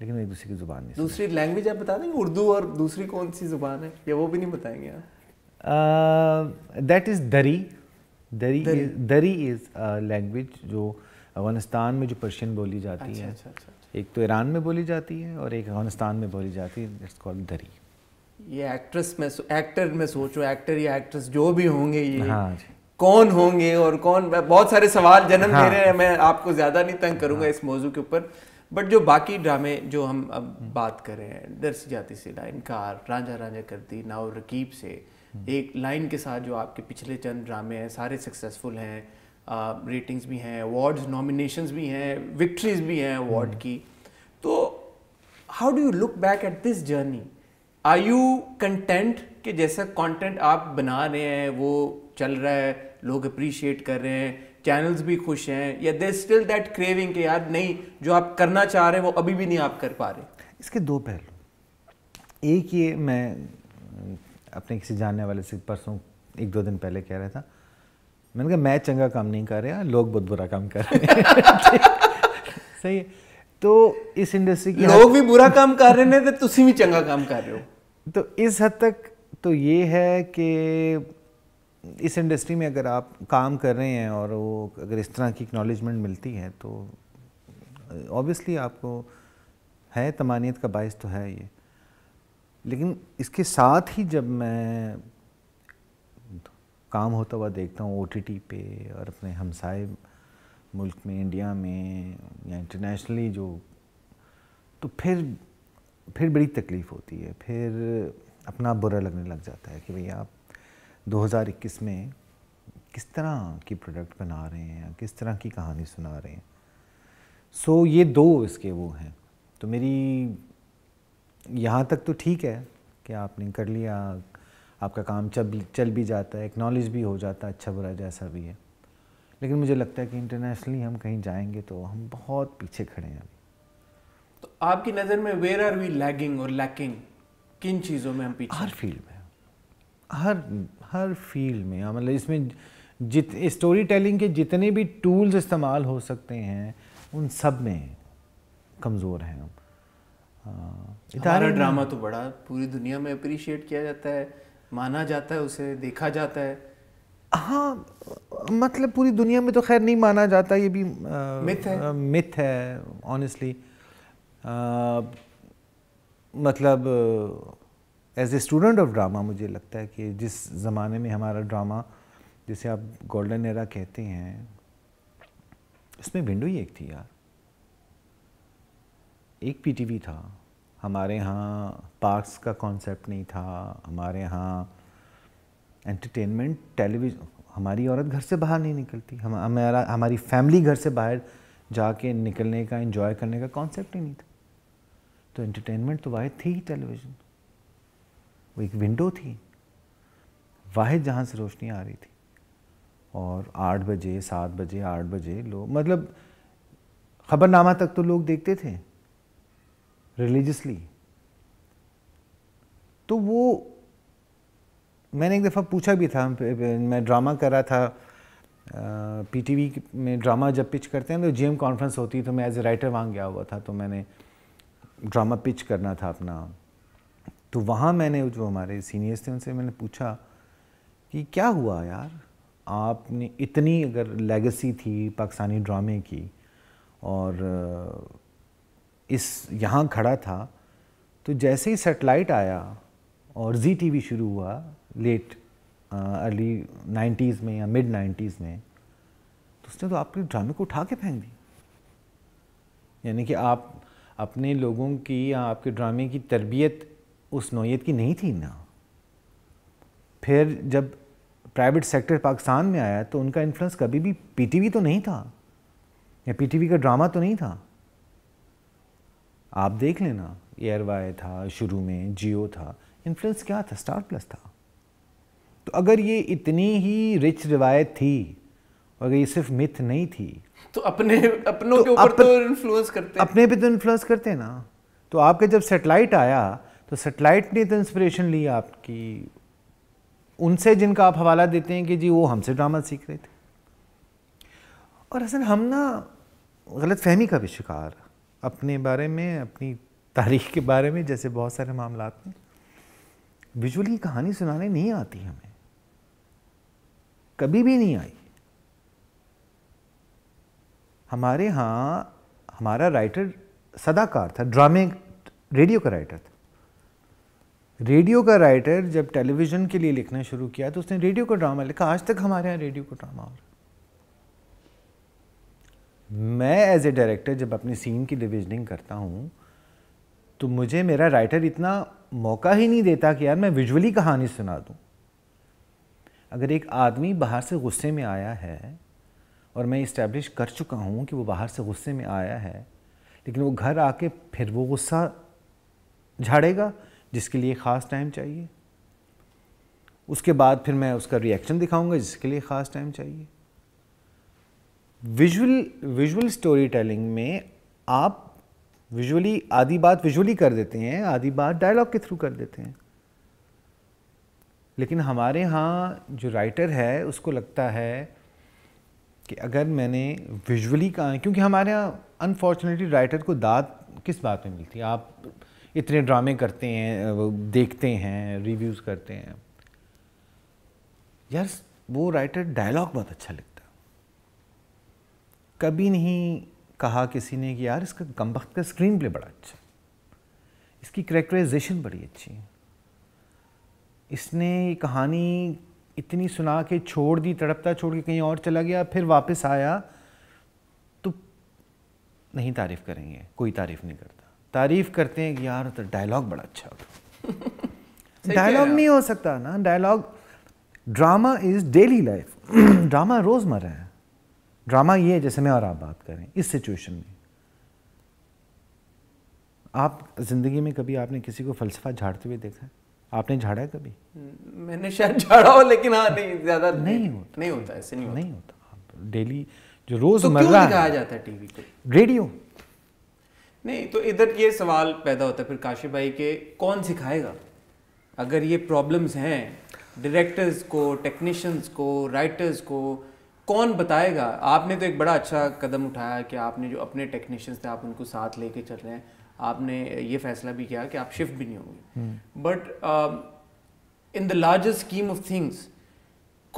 लेकिन एक दूसरे की जुबान नहीं दूसरी लैंग्वेज आप बता देंगे उर्दू और दूसरी कौन सी जुबान है या वो भी नहीं बताएंगे आप दैट इज़ दरी दरी दरी इज़ लैंग्वेज जो अफगानिस्तान में जो पर्शियन बोली जाती अच्छा, है अच्छा, अच्छा, अच्छा। एक तो ईरान में बोली जाती है और एक अफगानिस्तान में बोली जाती है इट्स कॉल्ड दरी ये एक्ट्रेस में एक्टर में सोचो एक्टर या एक्ट्रेस जो भी होंगे ये हाँ जी कौन होंगे और कौन बहुत सारे सवाल जन्म हाँ। दे रहे हैं मैं आपको ज़्यादा नहीं तंग करूँगा हाँ। इस मौजू के ऊपर बट जो बाकी ड्रामे जो हम अब हम्म। बात कर रहे हैं दर्श जाती सिला इनकार रांझा रांझा करती नाव रकीब से हम्म। एक लाइन के साथ जो आपके पिछले चंद ड्रामे हैं सारे सक्सेसफुल हैं रेटिंग्स भी हैं अवार्ड्स नॉमिनेशंस भी हैं विक्ट्रीज भी हैं अवार्ड हम्म। की तो how do you look back at this journey are you content कि जैसा कंटेंट आप बना रहे हैं वो चल रहा है लोग अप्रिशिएट कर रहे हैं चैनल्स भी खुश हैं या दे स्टिल दैट क्रेविंग के यार नहीं जो आप करना चाह रहे हैं वो अभी भी नहीं आप कर पा रहे इसके दो पहलू एक ये मैं अपने तो किसी जानने वाले से परसों एक दो दिन पहले कह रहा था मैंने कहा मैं चंगा काम नहीं कर रहा लोग बहुत बुरा काम कर रहे हैं सही है तो इस इंडस्ट्री की लोग भी बुरा काम कर रहे हैं तो तुम भी चंगा काम कर रहे हो तो इस हद तक तो ये है कि इस इंडस्ट्री में अगर आप काम कर रहे हैं और वो अगर इस तरह की एक्नॉलेजमेंट मिलती है तो ऑब्वियसली आपको है तमानियत का बायस तो है ये लेकिन इसके साथ ही जब मैं काम होता हुआ देखता हूँ ओ पे और अपने हमसाए मुल्क में इंडिया में या इंटरनेशनली जो तो फिर फिर बड़ी तकलीफ़ होती है फिर अपना बुरा लगने लग जाता है कि भई आप 2021 में किस तरह की प्रोडक्ट बना रहे हैं या किस तरह की कहानी सुना रहे हैं सो so, ये दो इसके वो हैं तो मेरी यहाँ तक तो ठीक है कि आपने कर लिया आपका काम चल चल भी जाता है एक्नॉलेज भी हो जाता है अच्छा बुरा जैसा भी है लेकिन मुझे लगता है कि इंटरनेशनली हम कहीं जाएंगे तो हम बहुत पीछे खड़े हैं अभी तो आपकी नज़र में वेयर आर वी लैगिंग और लैकिंग किन चीज़ों में हम पीछे हर फील्ड में हर हर फील्ड में हाँ, मतलब इसमें जित स्टोरी टेलिंग के जितने भी टूल्स इस्तेमाल हो सकते हैं उन सब में कमज़ोर हैं हम हाँ। हमारा ड्रामा तो बड़ा पूरी दुनिया में अप्रिशिएट किया जाता है माना जाता है उसे देखा जाता है हाँ मतलब पूरी दुनिया में तो खैर नहीं माना जाता ये भी मिथ है मिथ है ऑनेस्टली मतलब as a student of drama मुझे लगता है कि जिस ज़माने में हमारा ड्रामा जिसे आप गोल्डन एरा कहते हैं उसमें भिंडो ही एक थी यार एक पीटीवी था हमारे यहाँ पार्क्स का कॉन्सेप्ट नहीं था हमारे यहाँ एंटरटेनमेंट टेलीविज़न हमारी औरत घर से बाहर नहीं निकलती हम हमारा हमारी फैमिली घर से बाहर जाके निकलने का इन्जॉय करने का कॉन्सेप्ट ही नहीं था तो एंटरटेनमेंट तो वाहिद थी ही टेलीविज़न वो एक विंडो थी वाहिद जहाँ से रोशनी आ रही थी और आठ बजे सात बजे आठ बजे लोग मतलब ख़बरनामा तक तो लोग देखते थे रिलीजसली तो वो मैंने एक दफ़ा पूछा भी था मैं ड्रामा कर रहा था पीटीवी में ड्रामा जब पिच करते हैं तो जीएम कॉन्फ्रेंस होती है तो मैं एज ए राइटर वहाँ गया हुआ था तो मैंने ड्रामा पिच करना था अपना तो वहाँ मैंने जो हमारे सीनियर्स थे उनसे मैंने पूछा कि क्या हुआ यार आपने इतनी अगर लेगेसी थी पाकिस्तानी ड्रामे की और इस यहाँ खड़ा था तो जैसे ही सेटेलाइट आया और जी टी शुरू हुआ लेट अर्ली नाइन्टीज़ में या मिड नाइन्टीज़ में तो उसने तो आपके ड्रामे को उठा के फेंक दी यानी कि आप अपने लोगों की या आपके ड्रामे की तरबियत उस नोयत की नहीं थी ना फिर जब प्राइवेट सेक्टर पाकिस्तान में आया तो उनका इन्फ्लुएंस कभी भी पीटीवी तो नहीं था या पीटीवी का ड्रामा तो नहीं था आप देख लेना एयरवाई था शुरू में जियो था इन्फ्लुएंस क्या था स्टार प्लस था तो अगर ये इतनी ही रिच रिवायत थी और ये सिर्फ मिथ नहीं थी तो अपने अपनों तो के ऊपर अप, तो इन्फ्लुएंस करते अपने पे तो इन्फ्लुएंस करते ना तो आपका जब सेटेलाइट आया तो सेटेलाइट ने तो इंस्पिरेशन ली आपकी उनसे जिनका आप हवाला देते हैं कि जी वो हमसे ड्रामा सीख रहे थे और असल हम ना गलत फहमी का भी शिकार अपने बारे में अपनी तारीख के बारे में जैसे बहुत सारे मामला में विजुअली कहानी सुनाने नहीं आती हमें कभी भी नहीं आई हमारे यहाँ हमारा राइटर सदाकार था ड्रामे रेडियो का राइटर था रेडियो का राइटर जब टेलीविज़न के लिए लिखना शुरू किया तो उसने रेडियो का ड्रामा लिखा आज तक हमारे यहाँ रेडियो का ड्रामा हो रहा मैं एज ए डायरेक्टर जब अपने सीन की डिविजनिंग करता हूँ तो मुझे मेरा राइटर इतना मौका ही नहीं देता कि यार मैं विजुअली कहानी सुना दूँ अगर एक आदमी बाहर से गुस्से में आया है और मैं इस्टेब्लिश कर चुका हूँ कि वो बाहर से गुस्से में आया है लेकिन वो घर आके फिर वो गुस्सा झाड़ेगा जिसके लिए ख़ास टाइम चाहिए उसके बाद फिर मैं उसका रिएक्शन दिखाऊंगा जिसके लिए ख़ास टाइम चाहिए विजुअल विजुअल स्टोरी टेलिंग में आप विजुअली आधी बात विजुअली कर देते हैं आधी बात डायलॉग के थ्रू कर देते हैं लेकिन हमारे यहाँ जो राइटर है उसको लगता है कि अगर मैंने विजुअली कहा क्योंकि हमारे यहाँ अनफॉर्चुनेटली राइटर को दाद किस बात में मिलती है आप इतने ड्रामे करते हैं देखते हैं रिव्यूज़ करते हैं यार वो राइटर डायलॉग बहुत अच्छा लिखता है कभी नहीं कहा किसी ने कि यार इसका कम वक्त का स्क्रीन प्ले बड़ा अच्छा इसकी करेक्टराइजेशन बड़ी अच्छी है इसने कहानी इतनी सुना के छोड़ दी तड़पता छोड़ के कहीं और चला गया फिर वापस आया तो नहीं तारीफ़ करेंगे कोई तारीफ़ नहीं करता तारीफ़ करते हैं कि यार तो डायलॉग बड़ा अच्छा होता डायलॉग नहीं हो सकता ना dialogue drama is daily life drama रोज़मर्रा है ड्रामा ये है जैसे मैं और आप बात करें इस सिचुएशन में आप जिंदगी में कभी आपने किसी को फलसफा झाड़ते हुए देखा है आपने झाड़ा है कभी मैंने शायद झाड़ा हो लेकिन हाँ नहीं ज्यादा नहीं होता नहीं होता ऐसे नहीं होता नहीं होता डेली जो रोज तो क्यों दिखाया जाता है टीवी को रेडियो नहीं तो इधर ये सवाल पैदा होता है फिर काशी भाई के कौन सिखाएगा अगर ये प्रॉब्लम्स हैं डायरेक्टर्स को टेक्नीशियंस को राइटर्स को कौन बताएगा आपने तो एक बड़ा अच्छा कदम उठाया कि आपने जो अपने टेक्नीशियंस थे आप उनको साथ लेके चल रहे हैं आपने ये फैसला भी किया कि आप शिफ्ट भी नहीं होंगे but in the largest scheme of things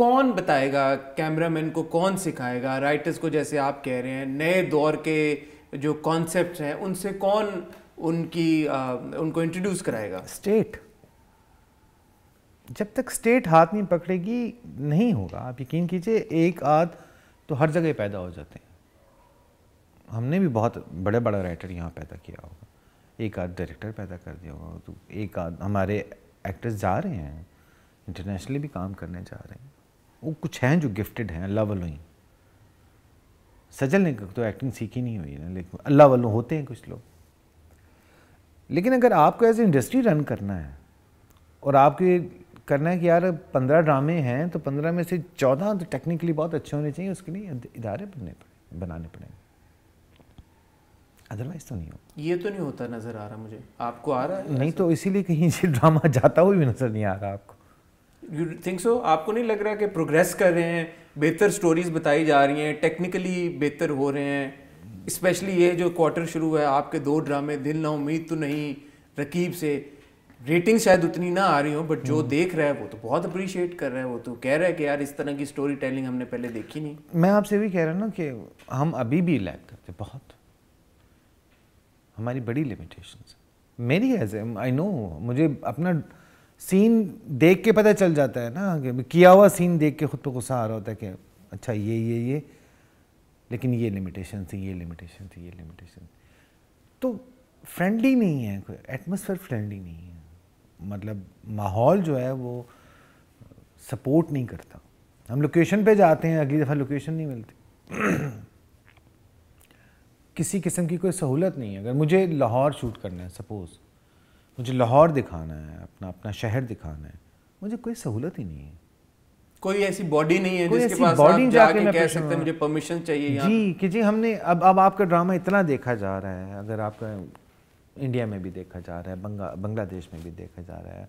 कौन बताएगा कैमरामैन को कौन सिखाएगा राइटर्स को जैसे आप कह रहे हैं नए दौर के जो कॉन्सेप्ट हैं उनसे कौन उनकी uh, उनको इंट्रोड्यूस कराएगा स्टेट जब तक स्टेट हाथ नहीं पकड़ेगी नहीं होगा आप यकीन कीजिए एक आध तो हर जगह पैदा हो जाते हैं हमने भी बहुत बड़े बड़ा राइटर यहाँ पैदा किया होगा एक आध डायरेक्टर पैदा कर दिया होगा तो एक आध हमारे एक्टर्स जा रहे हैं इंटरनेशनली भी काम करने जा रहे हैं वो कुछ हैं जो गिफ्टेड हैं अल्लाह वालों ही सजल ने तो एक्टिंग सीखी नहीं हुई ना लेकिन अल्लाह वालों होते हैं कुछ लोग लेकिन अगर आपको एज इंडस्ट्री रन करना है और आपके करना है कि यार पंद्रह ड्रामे हैं तो पंद्रह में से चौदह तो टेक्निकली बहुत अच्छे होने चाहिए उसके लिए इदारे बनने पड़े बनाने पड़ेंगे अदरवाइज तो नहीं होता ये तो नहीं होता नज़र आ रहा मुझे आपको आ रहा है नहीं तो इसीलिए कहीं से ड्रामा जाता हुआ भी नज़र नहीं आ रहा आपको यू थिंक सो आपको नहीं लग रहा कि प्रोग्रेस कर रहे हैं बेहतर स्टोरीज बताई जा रही हैं टेक्निकली बेहतर हो रहे हैं स्पेशली ये जो क्वार्टर शुरू हुआ है आपके दो ड्रामे दिल ना उम्मीद तो नहीं रकीब से रेटिंग शायद उतनी ना आ रही हो बट जो हम्म। देख रहा है वो तो बहुत अप्रिशिएट कर रहा है वो तो कह रहा है कि यार इस तरह की स्टोरी टेलिंग हमने पहले देखी नहीं मैं आपसे भी कह रहा ना कि हम अभी भी लैक करते बहुत हमारी बड़ी लिमिटेशन मेरी एज आई नो मुझे अपना सीन देख के पता चल जाता है ना कि किया हुआ सीन देख के खुद पर गुस्सा आ रहा होता है कि अच्छा ये ये ये लेकिन ये लिमिटेशन थी ये लिमिटेशन थी ये लिमिटेशन तो फ्रेंडली नहीं है कोई एटमोसफेयर फ्रेंडली नहीं है मतलब माहौल जो है वो सपोर्ट नहीं करता हम लोकेशन पे जाते हैं अगली दफ़ा लोकेशन नहीं मिलती किसी किस्म की कोई सहूलत नहीं है अगर मुझे लाहौर शूट करना है सपोज़ मुझे लाहौर दिखाना है अपना अपना शहर दिखाना है मुझे कोई सहूलत ही नहीं है कोई ऐसी बॉडी नहीं है जिसके पास बॉडी जाके जा कह सकते हैं मुझे परमिशन चाहिए जी कि जी हमने अब अब आपका ड्रामा इतना देखा जा रहा है अगर आपका इंडिया में भी देखा जा रहा है बंगा बांग्लादेश में भी देखा जा रहा है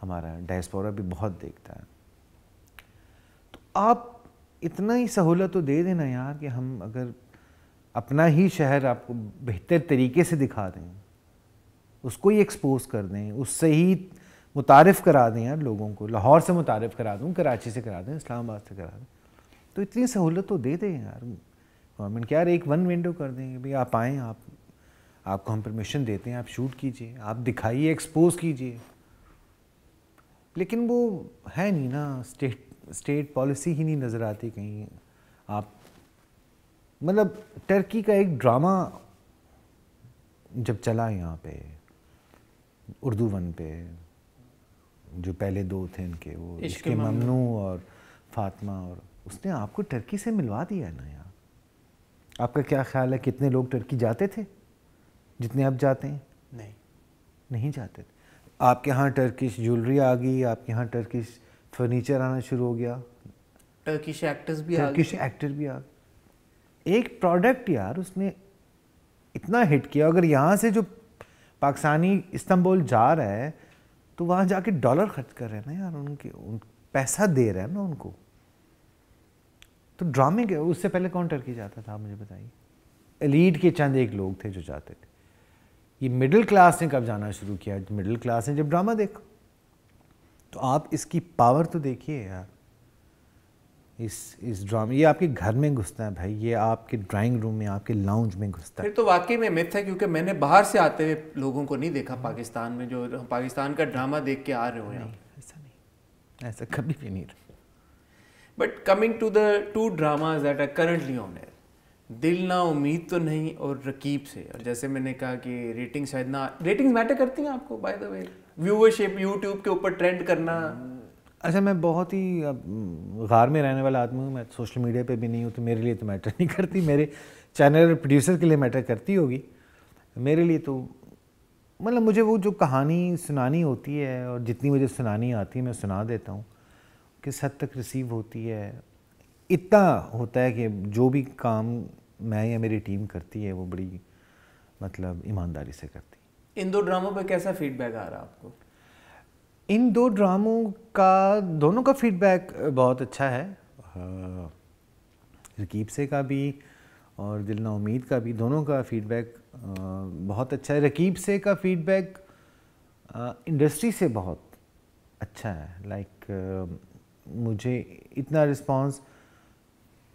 हमारा डायस्पोरा भी बहुत देखता है तो आप इतना ही सहूलत तो दे देना यार कि हम अगर अपना ही शहर आपको बेहतर तरीके से दिखा दें उसको ही एक्सपोज कर दें उससे ही मुतारफ़ करा दें यार लोगों को लाहौर से मुतारफ़ करा दूँ कराची से करा दें इस्लामाबाद से करा दें तो इतनी सहूलत तो दे दें यार गवर्नमेंट क्या यार एक वन विंडो कर दें भाई आप आएँ आप आपको हम परमिशन देते हैं आप शूट कीजिए आप दिखाइए एक्सपोज कीजिए लेकिन वो है नहीं ना स्टेट स्टेट पॉलिसी ही नहीं नज़र आती कहीं आप मतलब टर्की का एक ड्रामा जब चला यहाँ पे उर्दू वन पे जो पहले दो थे इनके वो इसके ममनू और फातमा और उसने आपको टर्की से मिलवा दिया ना यार आपका क्या ख्याल है कितने लोग टर्की जाते थे जितने आप जाते हैं नहीं नहीं जाते आपके यहाँ टर्किश ज्वेलरी आ गई आपके यहाँ टर्किश फर्नीचर आना शुरू हो गया टर्किश एक्टर्स भी टर्किश एक्टर भी आ गए एक प्रोडक्ट यार उसने इतना हिट किया अगर यहाँ से जो पाकिस्तानी इस्तांबुल जा रहा है तो वहाँ जाके डॉलर खर्च कर रहे हैं ना यार उनके उन पैसा दे रहे हैं ना उनको तो ड्रामे के उससे पहले कौन टर्की जाता था मुझे बताइए एलीड के चंद एक लोग थे जो जाते थे ये मिडिल क्लास ने कब जाना शुरू किया मिडिल क्लास ने जब ड्रामा देखा तो आप इसकी पावर तो देखिए यार इस इस ड्रामा ये आपके घर में घुसता है भाई ये आपके ड्राइंग रूम में आपके लाउंज में घुसता है फिर तो वाकई में मिथ है क्योंकि मैंने बाहर से आते हुए लोगों को नहीं देखा पाकिस्तान में जो पाकिस्तान का ड्रामा देख के आ रहे हो यहाँ ऐसा नहीं ऐसा कभी भी नहीं but coming to the two dramas that are currently on air Dil Na Umeed तो नहीं और रकीब से और जैसे मैंने कहा कि रेटिंग शायद ना रेटिंग मैटर करती हैं आपको by the way viewership YouTube के ऊपर ट्रेंड करना हम्म। अच्छा मैं बहुत ही हम्म, गार में रहने वाला आदमी हूँ मैं सोशल मीडिया पे भी नहीं हूँ तो मेरे लिए तो मैटर नहीं करती मेरे चैनल प्रोड्यूसर के लिए मैटर करती होगी मेरे लिए तो मतलब मुझे वो जो कहानी सुनानी होती है और जितनी मुझे सुनानी आती है मैं सुना देता हूँ किस हद तक रिसीव होती है इतना होता है कि जो भी काम मैं या मेरी टीम करती है वो बड़ी मतलब ईमानदारी से करती इन दो ड्रामों पर कैसा फीडबैक आ रहा है आपको इन दो ड्रामों का दोनों का फीडबैक अच्छा बहुत अच्छा है रकीब से का भी और दिल ना उम्मीद का भी दोनों का फीडबैक बहुत अच्छा है रकीब से का फीडबैक इंडस्ट्री से बहुत अच्छा है लाइक मुझे इतना रिस्पांस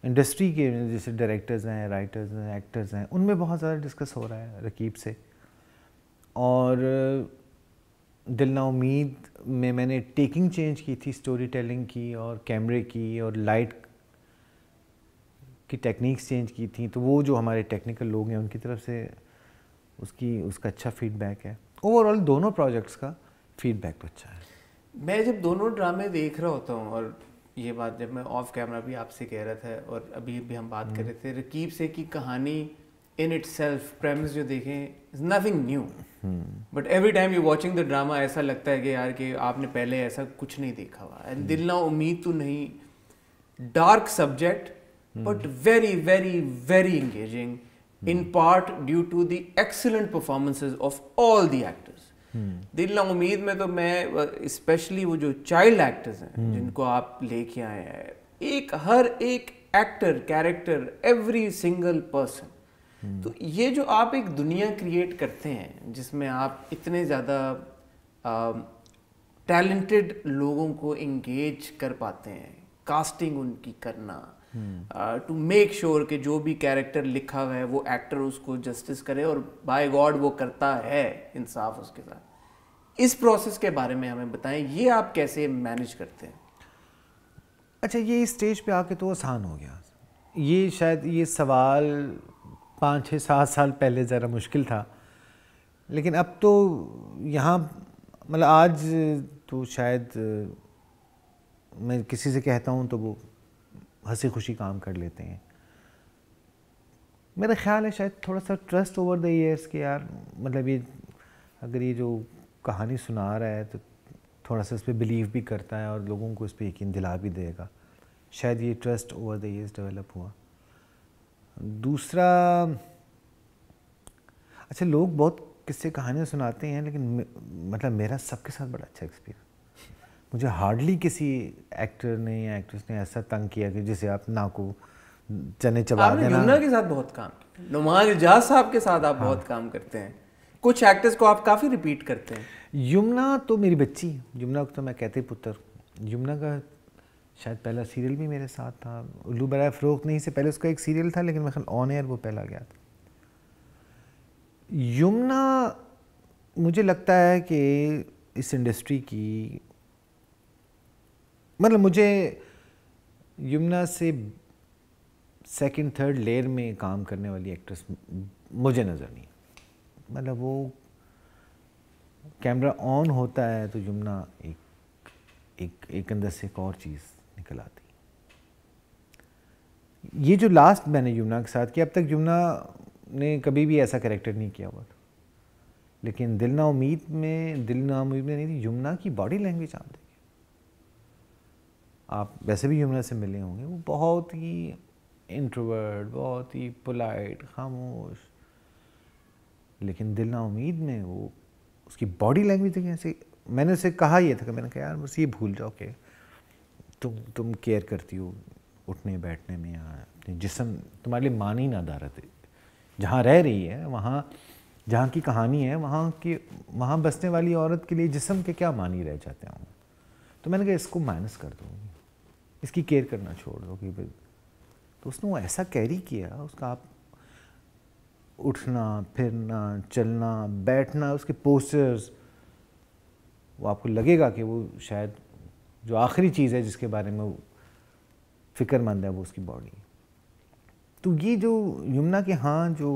इंडस्ट्री के जैसे डायरेक्टर्स हैं राइटर्स हैं एक्टर्स हैं उनमें बहुत ज़्यादा डिस्कस हो रहा है रकीब से और दिल ना उम्मीद में मैंने टेकिंग चेंज की थी स्टोरी टेलिंग की और कैमरे की और लाइट की टेक्निक्स चेंज की थी तो वो जो हमारे टेक्निकल लोग हैं उनकी तरफ से उसकी उसका अच्छा फीडबैक है ओवरऑल दोनों प्रोजेक्ट्स का फीडबैक तो अच्छा है मैं जब दोनों ड्रामे देख रहा होता हूँ और ये बात जब मैं ऑफ कैमरा भी आपसे कह रहा था और अभी भी हम बात कर हम्म। रहे थे रकीब से की कहानी इन इट सेल्फ प्रेम्स जो देखें is nothing new but every time you watching the drama ऐसा लगता है कि यार कि आपने पहले ऐसा कुछ नहीं देखा हुआ एंड हम्म। दिल ना उम्मीद तो नहीं dark subject but very very very engaging in part due to the excellent performances of all the actors Dil Umeed में तो मैं स्पेशली वो जो चाइल्ड एक्टर्स हैं हम्म। जिनको आप लेके आए हैं एक हर एक actor character every single person तो ये जो आप एक दुनिया क्रिएट करते हैं जिसमें आप इतने ज़्यादा टैलेंटेड लोगों को इंगेज कर पाते हैं कास्टिंग उनकी करना टू मेक श्योर कि जो भी कैरेक्टर लिखा हुआ है वो एक्टर उसको जस्टिस करे और बाय गॉड वो करता है इंसाफ उसके साथ इस प्रोसेस के बारे में हमें बताएं ये आप कैसे मैनेज करते हैं अच्छा ये स्टेज पे आके तो आसान हो गया ये शायद ये सवाल पाँच छः सात साल पहले ज़रा मुश्किल था लेकिन अब तो यहाँ मतलब आज तो शायद मैं किसी से कहता हूँ तो वो हंसी खुशी काम कर लेते हैं मेरा ख्याल है शायद थोड़ा सा ट्रस्ट ओवर द ईयर्स के यार मतलब ये अगर ये जो कहानी सुना रहा है तो थोड़ा सा इस पर बिलीव भी करता है और लोगों को इस पर यकीन दिला भी देगा शायद ये trust over the years develop हुआ दूसरा अच्छा लोग बहुत किस्से कहानियाँ सुनाते हैं लेकिन मतलब मेरा सबके साथ बड़ा अच्छा एक्सपीरियंस मुझे हार्डली किसी एक्टर ने या एक्ट्रेस ने ऐसा तंग किया कि जिसे आप ना को चने चबा देना आपने के साथ बहुत काम नुमान एजाज साहब के साथ आप हाँ। बहुत काम करते हैं कुछ एक्टर्स को आप काफ़ी रिपीट करते हैं यमुना तो मेरी बच्ची यमुना को तो मैं कहते पुत्र यमुना का शायद पहला सीरियल भी मेरे साथ था उल्लू बरा फ़रोख नहीं से पहले उसका एक सीरियल था लेकिन मैं ऑन एयर वो पहला गया था यमुना मुझे लगता है कि इस इंडस्ट्री की मतलब मुझे यमुना से सेकंड थर्ड लेयर में काम करने वाली एक्ट्रेस मुझे नज़र नहीं मतलब वो कैमरा ऑन होता है तो यमुना एक एक एक अंदर से एक और चीज़ निकल आती ये जो लास्ट मैंने यमुना के साथ किया अब तक यमुना ने कभी भी ऐसा करेक्टर नहीं किया हुआ था लेकिन दिल ना उम्मीद में दिल ना उम्मीद में नहीं थी यमुना की बॉडी लैंग्वेज आप आप वैसे भी यमुना से मिले होंगे वो बहुत ही इंट्रोवर्ड बहुत ही पोलाइट खामोश लेकिन दिल ना उम्मीद में वो उसकी बॉडी लैंग्वेज देखें ऐसे मैंने उसे कहा ये था कि मैंने कहा यार बस ये भूल जाओ कि तुम तुम केयर करती हो उठने बैठने में या अपने जिसम तुम्हारे लिए मानी ना दारत जहाँ रह रही है वहाँ जहाँ की कहानी है वहाँ की वहाँ बसने वाली औरत के लिए जिसम के क्या मानी रह जाते होंगे तो मैंने कहा इसको माइनस कर दूँगी इसकी केयर करना छोड़ दो कि भाई तो उसने वो ऐसा कैरी किया उसका आप उठना फिरना चलना बैठना उसके पोस्टर्स वो आपको लगेगा कि वो शायद जो आखिरी चीज़ है जिसके बारे में वो फिक्रमंद है वो उसकी बॉडी तो ये जो यमुना के हाँ जो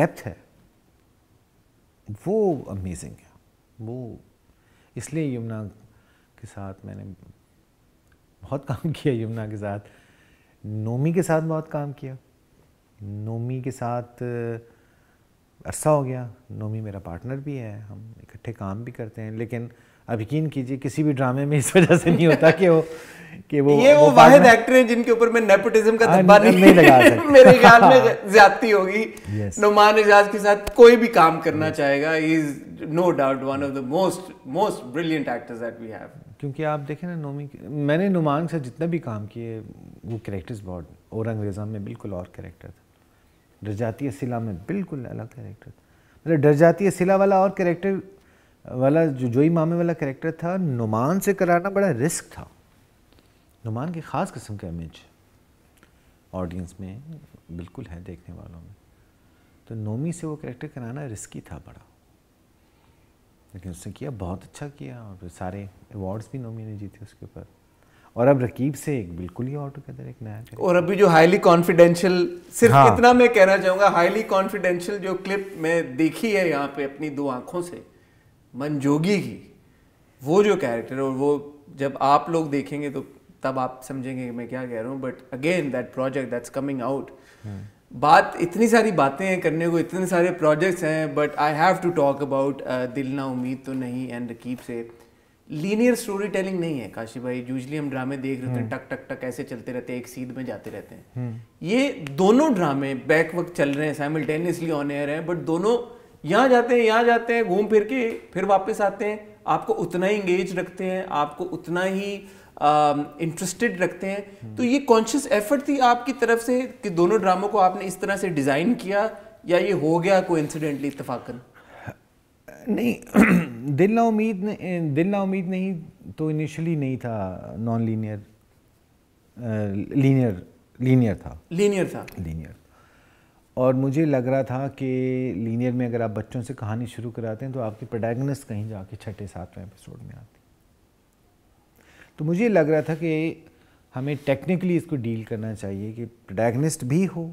डेप्थ है वो अमेजिंग है वो इसलिए यमुना के साथ मैंने बहुत काम किया यमुना के साथ नोमी के साथ बहुत काम किया नोमी के साथ अरसा हो गया नोमी मेरा पार्टनर भी है हम इकट्ठे काम भी करते हैं लेकिन अब यकीन कीजिए किसी भी ड्रामे में इस वजह से नहीं होता कि वो कि वो ये वो, वो वाहिद एक्टर हैं जिनके ऊपर मैं नेपोटिज्म का धब्बा नहीं, नहीं लगा सकता मेरे ख्याल में हाँ। ज्यादती होगी yes. नुमान एजाज के साथ कोई भी काम करना yes. चाहेगा is no doubt one of the most most brilliant actors that we have क्योंकि आप देखें ना नोमी मैंने नुमांग से जितने भी काम किए वो करेक्टर्स बहुत और अंग्रेज़ा में बिल्कुल और करेक्टर था डर जाती सिला में बिल्कुल अलग करेक्टर था मतलब डर जाती सिला वाला और करेक्टर वाला जो जोई मामे वाला करेक्टर था नुमान से कराना बड़ा रिस्क था नुमान की ख़ास किस्म का इमेज ऑडियंस में बिल्कुल है देखने वालों में तो नोमी से वो करेक्टर कराना रिस्की था बड़ा लेकिन उसने किया बहुत अच्छा किया और सारे अवार्ड्स भी नोमी जीते उसके ऊपर और अब रकीब से एक बिल्कुल ही और कहते एक नया और अभी जो हाईली कॉन्फिडेंशियल सिर्फ हाँ। इतना मैं कहना चाहूँगा हाईली कॉन्फिडेंशियल जो क्लिप मैं देखी है यहाँ पे अपनी दो आँखों से मनजोगी की वो जो कैरेक्टर और वो जब आप लोग देखेंगे तो तब आप समझेंगे मैं क्या कह रहा हूँ but again that project that's coming out बात इतनी सारी बातें हैं करने को इतने सारे प्रोजेक्ट्स हैं but I have to talk about Dil Na Umeed तो नहीं एंड रकीब से लीनियर स्टोरी टेलिंग नहीं है काशी भाई यूजली हम ड्रामे देख रहे हैं हम्म। टक टक टक ऐसे चलते रहते हैं एक सीध में जाते रहते हैं हम्म। ये दोनों ड्रामे बैक वक्त चल रहे हैं साइमल्टेनियसली ऑन एयर हैं बट दोनों यहाँ जाते हैं यहाँ जाते हैं घूम फिर के फिर वापस आते हैं आपको उतना ही इंगेज रखते हैं आपको उतना ही इंटरेस्टेड um, रखते हैं तो ये कॉन्शियस एफर्ट थी आपकी तरफ से कि दोनों ड्रामों को आपने इस तरह से डिज़ाइन किया या ये हो गया को इंसिडेंटली इतफाकन नहीं दिल ना उम्मीद दिल ना उम्मीद नहीं तो इनिशियली नहीं था नॉन लीनियर लीनियर लीनियर था लीनियर था लीनियर और मुझे लग रहा था कि लीनियर में अगर आप बच्चों से कहानी शुरू कराते हैं तो आपकी प्रोटैगनिस्ट कहीं जाके छठे सातवें एपिसोड में आती तो मुझे लग रहा था कि हमें टेक्निकली इसको डील करना चाहिए कि प्रोटैगनिस्ट भी हो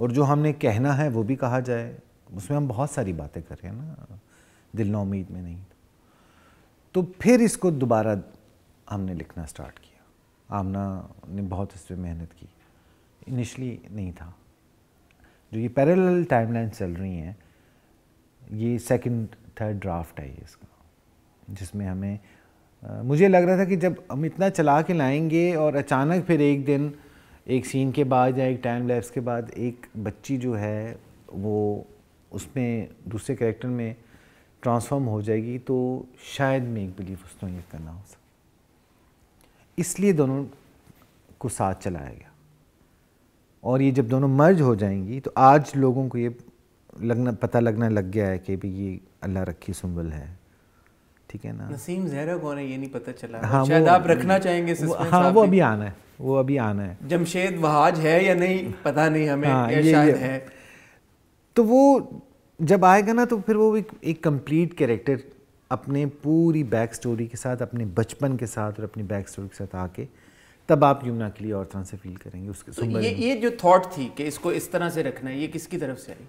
और जो हमने कहना है वो भी कहा जाए उसमें हम बहुत सारी बातें कर रहे हैं ना दिल न उम्मीद में नहीं तो फिर इसको दोबारा हमने लिखना स्टार्ट किया आमना ने बहुत इस पर मेहनत की इनिशली नहीं था जो ये पैरल टाइमलाइन चल रही हैं ये सेकंड थर्ड ड्राफ्ट है ये इसका जिसमें हमें मुझे लग रहा था कि जब हम इतना चला के लाएंगे और अचानक फिर एक दिन एक सीन के बाद या एक टाइम लैब्स के बाद एक बच्ची जो है वो उसमें दूसरे कैरेक्टर में ट्रांसफॉर्म हो जाएगी तो शायद मेक बिलीफ उसको ये करना हो सकता इसलिए दोनों को साथ चलाया गया और ये जब दोनों मर्ज हो जाएंगी तो आज लोगों को ये लगना पता लगना लग गया है कि भाई ये अल्लाह रखी सुंबल है ठीक है ना नसीम जहरा कौन है ये नहीं पता चला हाँ, शायद आप रखना चाहेंगे वो, हाँ वो अभी आना है वो अभी आना है जमशेद वहाज है या नहीं पता नहीं हमें हाँ, ये, शायद ये, है तो वो जब आएगा ना तो फिर वो एक, एक कंप्लीट कैरेक्टर अपने पूरी बैक स्टोरी के साथ अपने बचपन के साथ और अपनी बैक स्टोरी के साथ आके तब आप यमुना के लिए और तरह से फील करेंगे उसके तो ये ये जो थॉट थी कि इसको इस तरह से रखना है ये किसकी तरफ से आई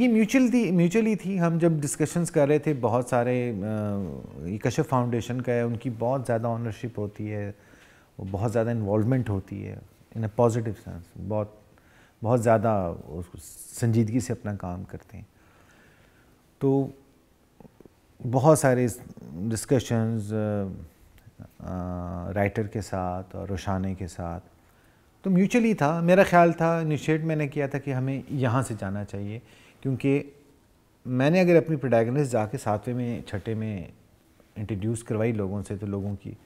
ये म्यूचुअल थी म्यूचुअली थी हम जब डिस्कशंस कर रहे थे बहुत सारे ये कश्यप फाउंडेशन का है उनकी बहुत ज़्यादा ऑनरशिप होती है बहुत ज़्यादा इन्वॉलमेंट होती है इन अ पॉजिटिव सेंस बहुत बहुत ज़्यादा उसको संजीदगी से अपना काम करते हैं तो बहुत सारे डिस्कशंस राइटर के साथ और रोशाने के साथ तो म्यूचुअली था मेरा ख्याल था इनिशिएट मैंने किया था कि हमें यहाँ से जाना चाहिए क्योंकि मैंने अगर अपनी प्रोटैगनिस्ट जाके सातवें में छठे में इंट्रोड्यूस करवाई लोगों से तो लोगों की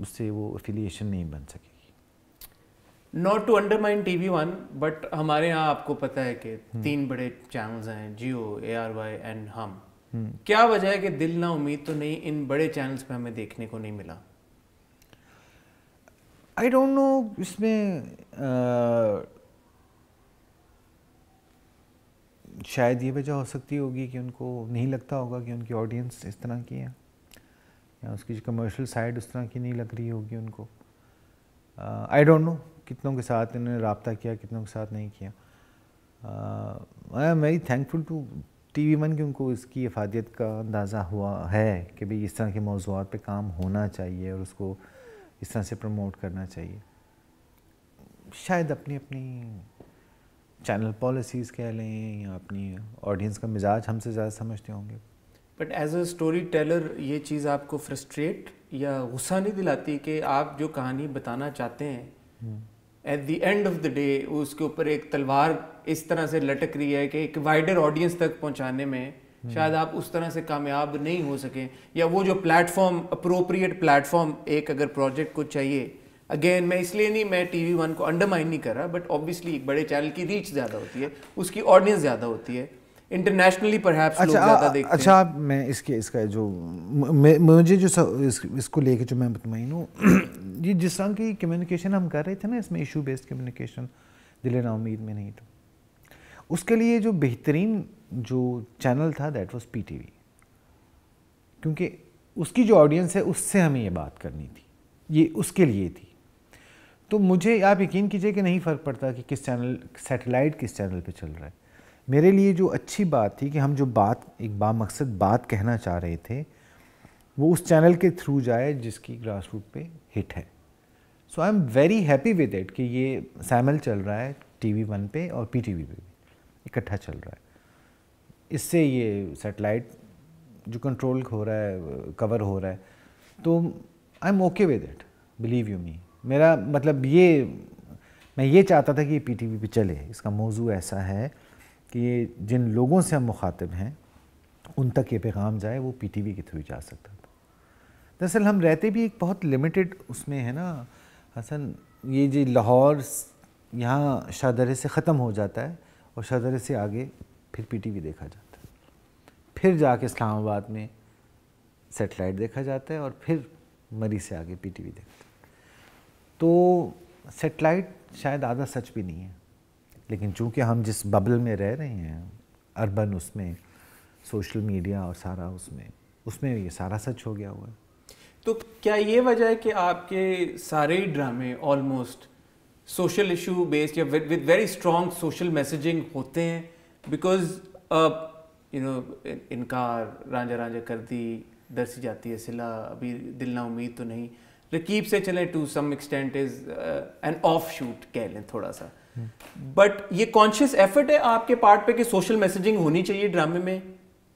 उससे वो अफिलिएशन नहीं बन सकेगी not to undermine T V one but हमारे यहाँ आपको पता है कि हम्म। तीन बड़े चैनल्स हैं Geo A R Y and Hum हम्म। क्या वजह है कि दिल ना उम्मीद तो नहीं इन बड़े चैनल्स पे हमें देखने को नहीं मिला आई डोंट नो इसमें शायद ये वजह हो सकती होगी कि उनको नहीं लगता होगा कि उनकी ऑडियंस इस तरह की है या उसकी जो कमर्शियल साइड उस तरह की नहीं लग रही होगी उनको आई डोंट नो कितनों के साथ इन्होंने रबता किया कितनों के साथ नहीं किया I am very thankful to T V one की उनको इसकी अफादियत का अंदाज़ा हुआ है कि भाई इस तरह के मौजूद पर काम होना चाहिए और उसको इस तरह से प्रमोट करना चाहिए शायद अपनी अपनी चैनल पॉलिसीज़ कह लें या अपनी ऑडियंस का मिजाज हमसे ज़्यादा समझते होंगे but as a story teller ये चीज़ आपको फ्रस्ट्रेट या गुस्सा नहीं दिलाती कि आप जो कहानी बताना चाहते हैं at the end of the day उसके ऊपर एक तलवार इस तरह से लटक रही है कि एक वाइडर ऑडियंस तक पहुंचाने में हम्म। शायद आप उस तरह से कामयाब नहीं हो सकें या वो जो प्लेटफॉर्म अप्रोप्रिएट प्लेटफॉर्म एक अगर प्रोजेक्ट को चाहिए अगेन मैं इसलिए नहीं मैं टी वी वन को अंडरमाइन नहीं कर रहा बट ऑब्वियसली एक बड़े चैनल की रीच ज़्यादा होती है उसकी ऑडियंस ज़्यादा होती है इंटरनेशनली परहैप्स अच्छा, लोग ज़्यादा देखते अच्छा हैं। मैं इसके इसका जो मुझे जो इस, इसको लेके जो मैं मतमिन हूँ ये जिस तरह की कम्युनिकेशन हम कर रहे थे ना इसमें इशू बेस्ड कम्युनिकेशन ना उम्मीद में नहीं था उसके लिए जो बेहतरीन जो चैनल था दैट टी वी क्योंकि उसकी जो ऑडियंस है उससे हमें ये बात करनी थी ये उसके लिए थी तो मुझे आप यकीन कीजिए कि नहीं फ़र्क पड़ता कि किस चैनल सेटेलाइट किस चैनल पे चल रहा है मेरे लिए जो अच्छी बात थी कि हम जो बात एक बामकसद बात कहना चाह रहे थे वो उस चैनल के थ्रू जाए जिसकी ग्रास रूट पर हिट है so I am very happy with it कि ये सैमल चल रहा है टी वी वन पे और पी टी वी पे इकट्ठा चल रहा है इससे ये सेटेलाइट जो कंट्रोल हो रहा है कवर हो रहा है तो I am okay with it believe you me मेरा मतलब ये मैं ये चाहता था कि ये पी टी वी पर चले इसका मौजू ऐसा है कि जिन लोगों से हम मुखातब हैं उन तक ये पैगाम जाए वो पी टी वी के थ्रू जा सकता था दरअसल हम रहते भी एक बहुत लिमिटेड उसमें है ना हसन ये जी लाहौर यहाँ शाहदरे से ख़त्म हो जाता है और शाहदरे से आगे फिर पी टी वी देखा जाता है फिर जाके इस्लामाबाद में सेटेलाइट देखा जाता है और फिर मरी से आगे पी टी वी देखा तो सेटेलाइट शायद आधा सच भी नहीं है लेकिन चूंकि हम जिस बबल में रह रहे हैं अर्बन उसमें सोशल मीडिया और सारा उसमें उसमें ये सारा सच हो गया हुआ है तो क्या ये वजह है कि आपके सारे ही ड्रामे ऑलमोस्ट सोशल इशू बेस्ड या with very strong social messaging होते हैं बिकॉज यू नो इनकार रांझा रांझा कर दी दरसी जाती है सिला अभी दिल ना उम्मीद तो नहीं जो कीप से चले to some extent is an offshoot कह लें थोड़ा सा बट hmm. ये कॉन्शियस एफर्ट है आपके पार्ट पे कि सोशल मैसेजिंग होनी चाहिए ड्रामे में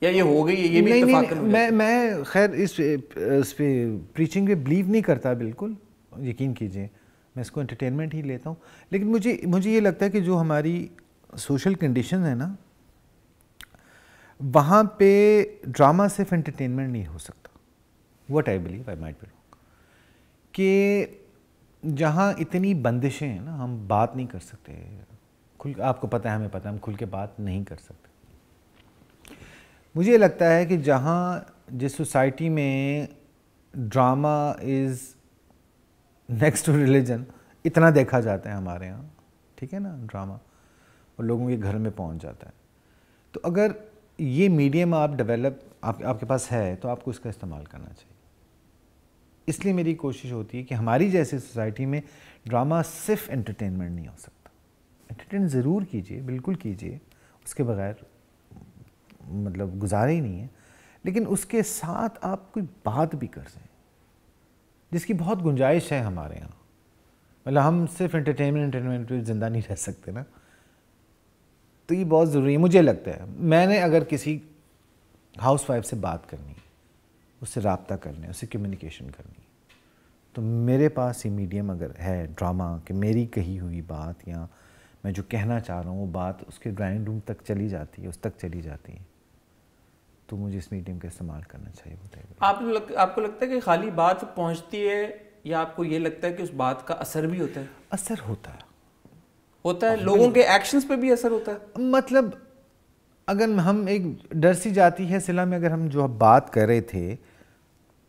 या ये हो गई है ये भी नहीं, नहीं, नहीं, मैं मैं खैर इस इस पे प्रीचिंग पे बिलीव नहीं करता बिल्कुल यकीन कीजिए मैं इसको एंटरटेनमेंट ही लेता हूँ लेकिन मुझे मुझे ये लगता है कि जो हमारी सोशल कंडीशन है ना वहाँ पे ड्रामा सिर्फ एंटरटेनमेंट नहीं हो सकता what I believe I might believe कि जहाँ इतनी बंदिशें हैं ना हम बात नहीं कर सकते खुल आपको पता है हमें पता है हम खुल के बात नहीं कर सकते मुझे लगता है कि जहाँ जिस सोसाइटी में drama is next to religion इतना देखा जाता है हमारे यहाँ ठीक है ना ड्रामा और लोगों के घर में पहुँच जाता है तो अगर ये मीडियम आप डेवलप आप, आपके पास है तो आपको इसका इस्तेमाल करना चाहिए इसलिए मेरी कोशिश होती है कि हमारी जैसी सोसाइटी में ड्रामा सिर्फ एंटरटेनमेंट नहीं हो सकता एंटरटेन ज़रूर कीजिए बिल्कुल कीजिए उसके बगैर मतलब गुजारा ही नहीं है लेकिन उसके साथ आप कोई बात भी कर सकें जिसकी बहुत गुंजाइश है हमारे यहाँ मतलब हम सिर्फ एंटरटेनमेंट एंटरटेनमेंट पर ज़िंदा नहीं रह सकते ना तो ये बहुत ज़रूरी है मुझे लगता है मैंने अगर किसी हाउस वाइफ से बात करनी है उससे रबता करना है उससे कम्युनिकेशन करनी है तो मेरे पास ये मीडियम अगर है ड्रामा कि मेरी कही हुई बात या मैं जो कहना चाह रहा हूँ वो बात उसके ड्राइंग रूम तक चली जाती है उस तक चली जाती है तो मुझे इस मीडियम का इस्तेमाल करना चाहिए आप लग, आपको लगता है कि खाली बात पहुँचती है या आपको ये लगता है कि उस बात का असर भी होता है असर होता है होता है लोगों के एक्शंस पे भी असर होता है मतलब अगर हम एक डर सी जाती है सिला में अगर हम जो बात कर रहे थे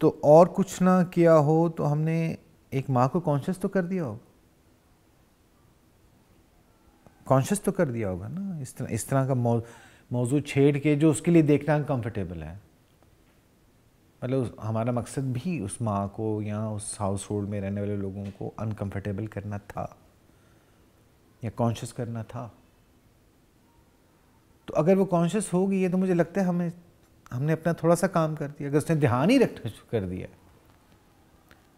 तो और कुछ ना किया हो तो हमने एक माँ को कॉन्शियस तो कर दिया होगा कॉन्शियस तो कर दिया होगा ना इस तरह इस तरह का मौ, मौजू छेड़ के जो उसके लिए देखना कंफर्टेबल है मतलब हमारा मकसद भी उस माँ को या उस हाउस होल्ड में रहने वाले लोगों को अनकंफर्टेबल करना था या कॉन्शियस करना था तो अगर वो कॉन्शियस होगी ये तो मुझे लगता है हमें हमने अपना थोड़ा सा काम कर दिया अगर उसने ध्यान ही रखना शुरू कर दिया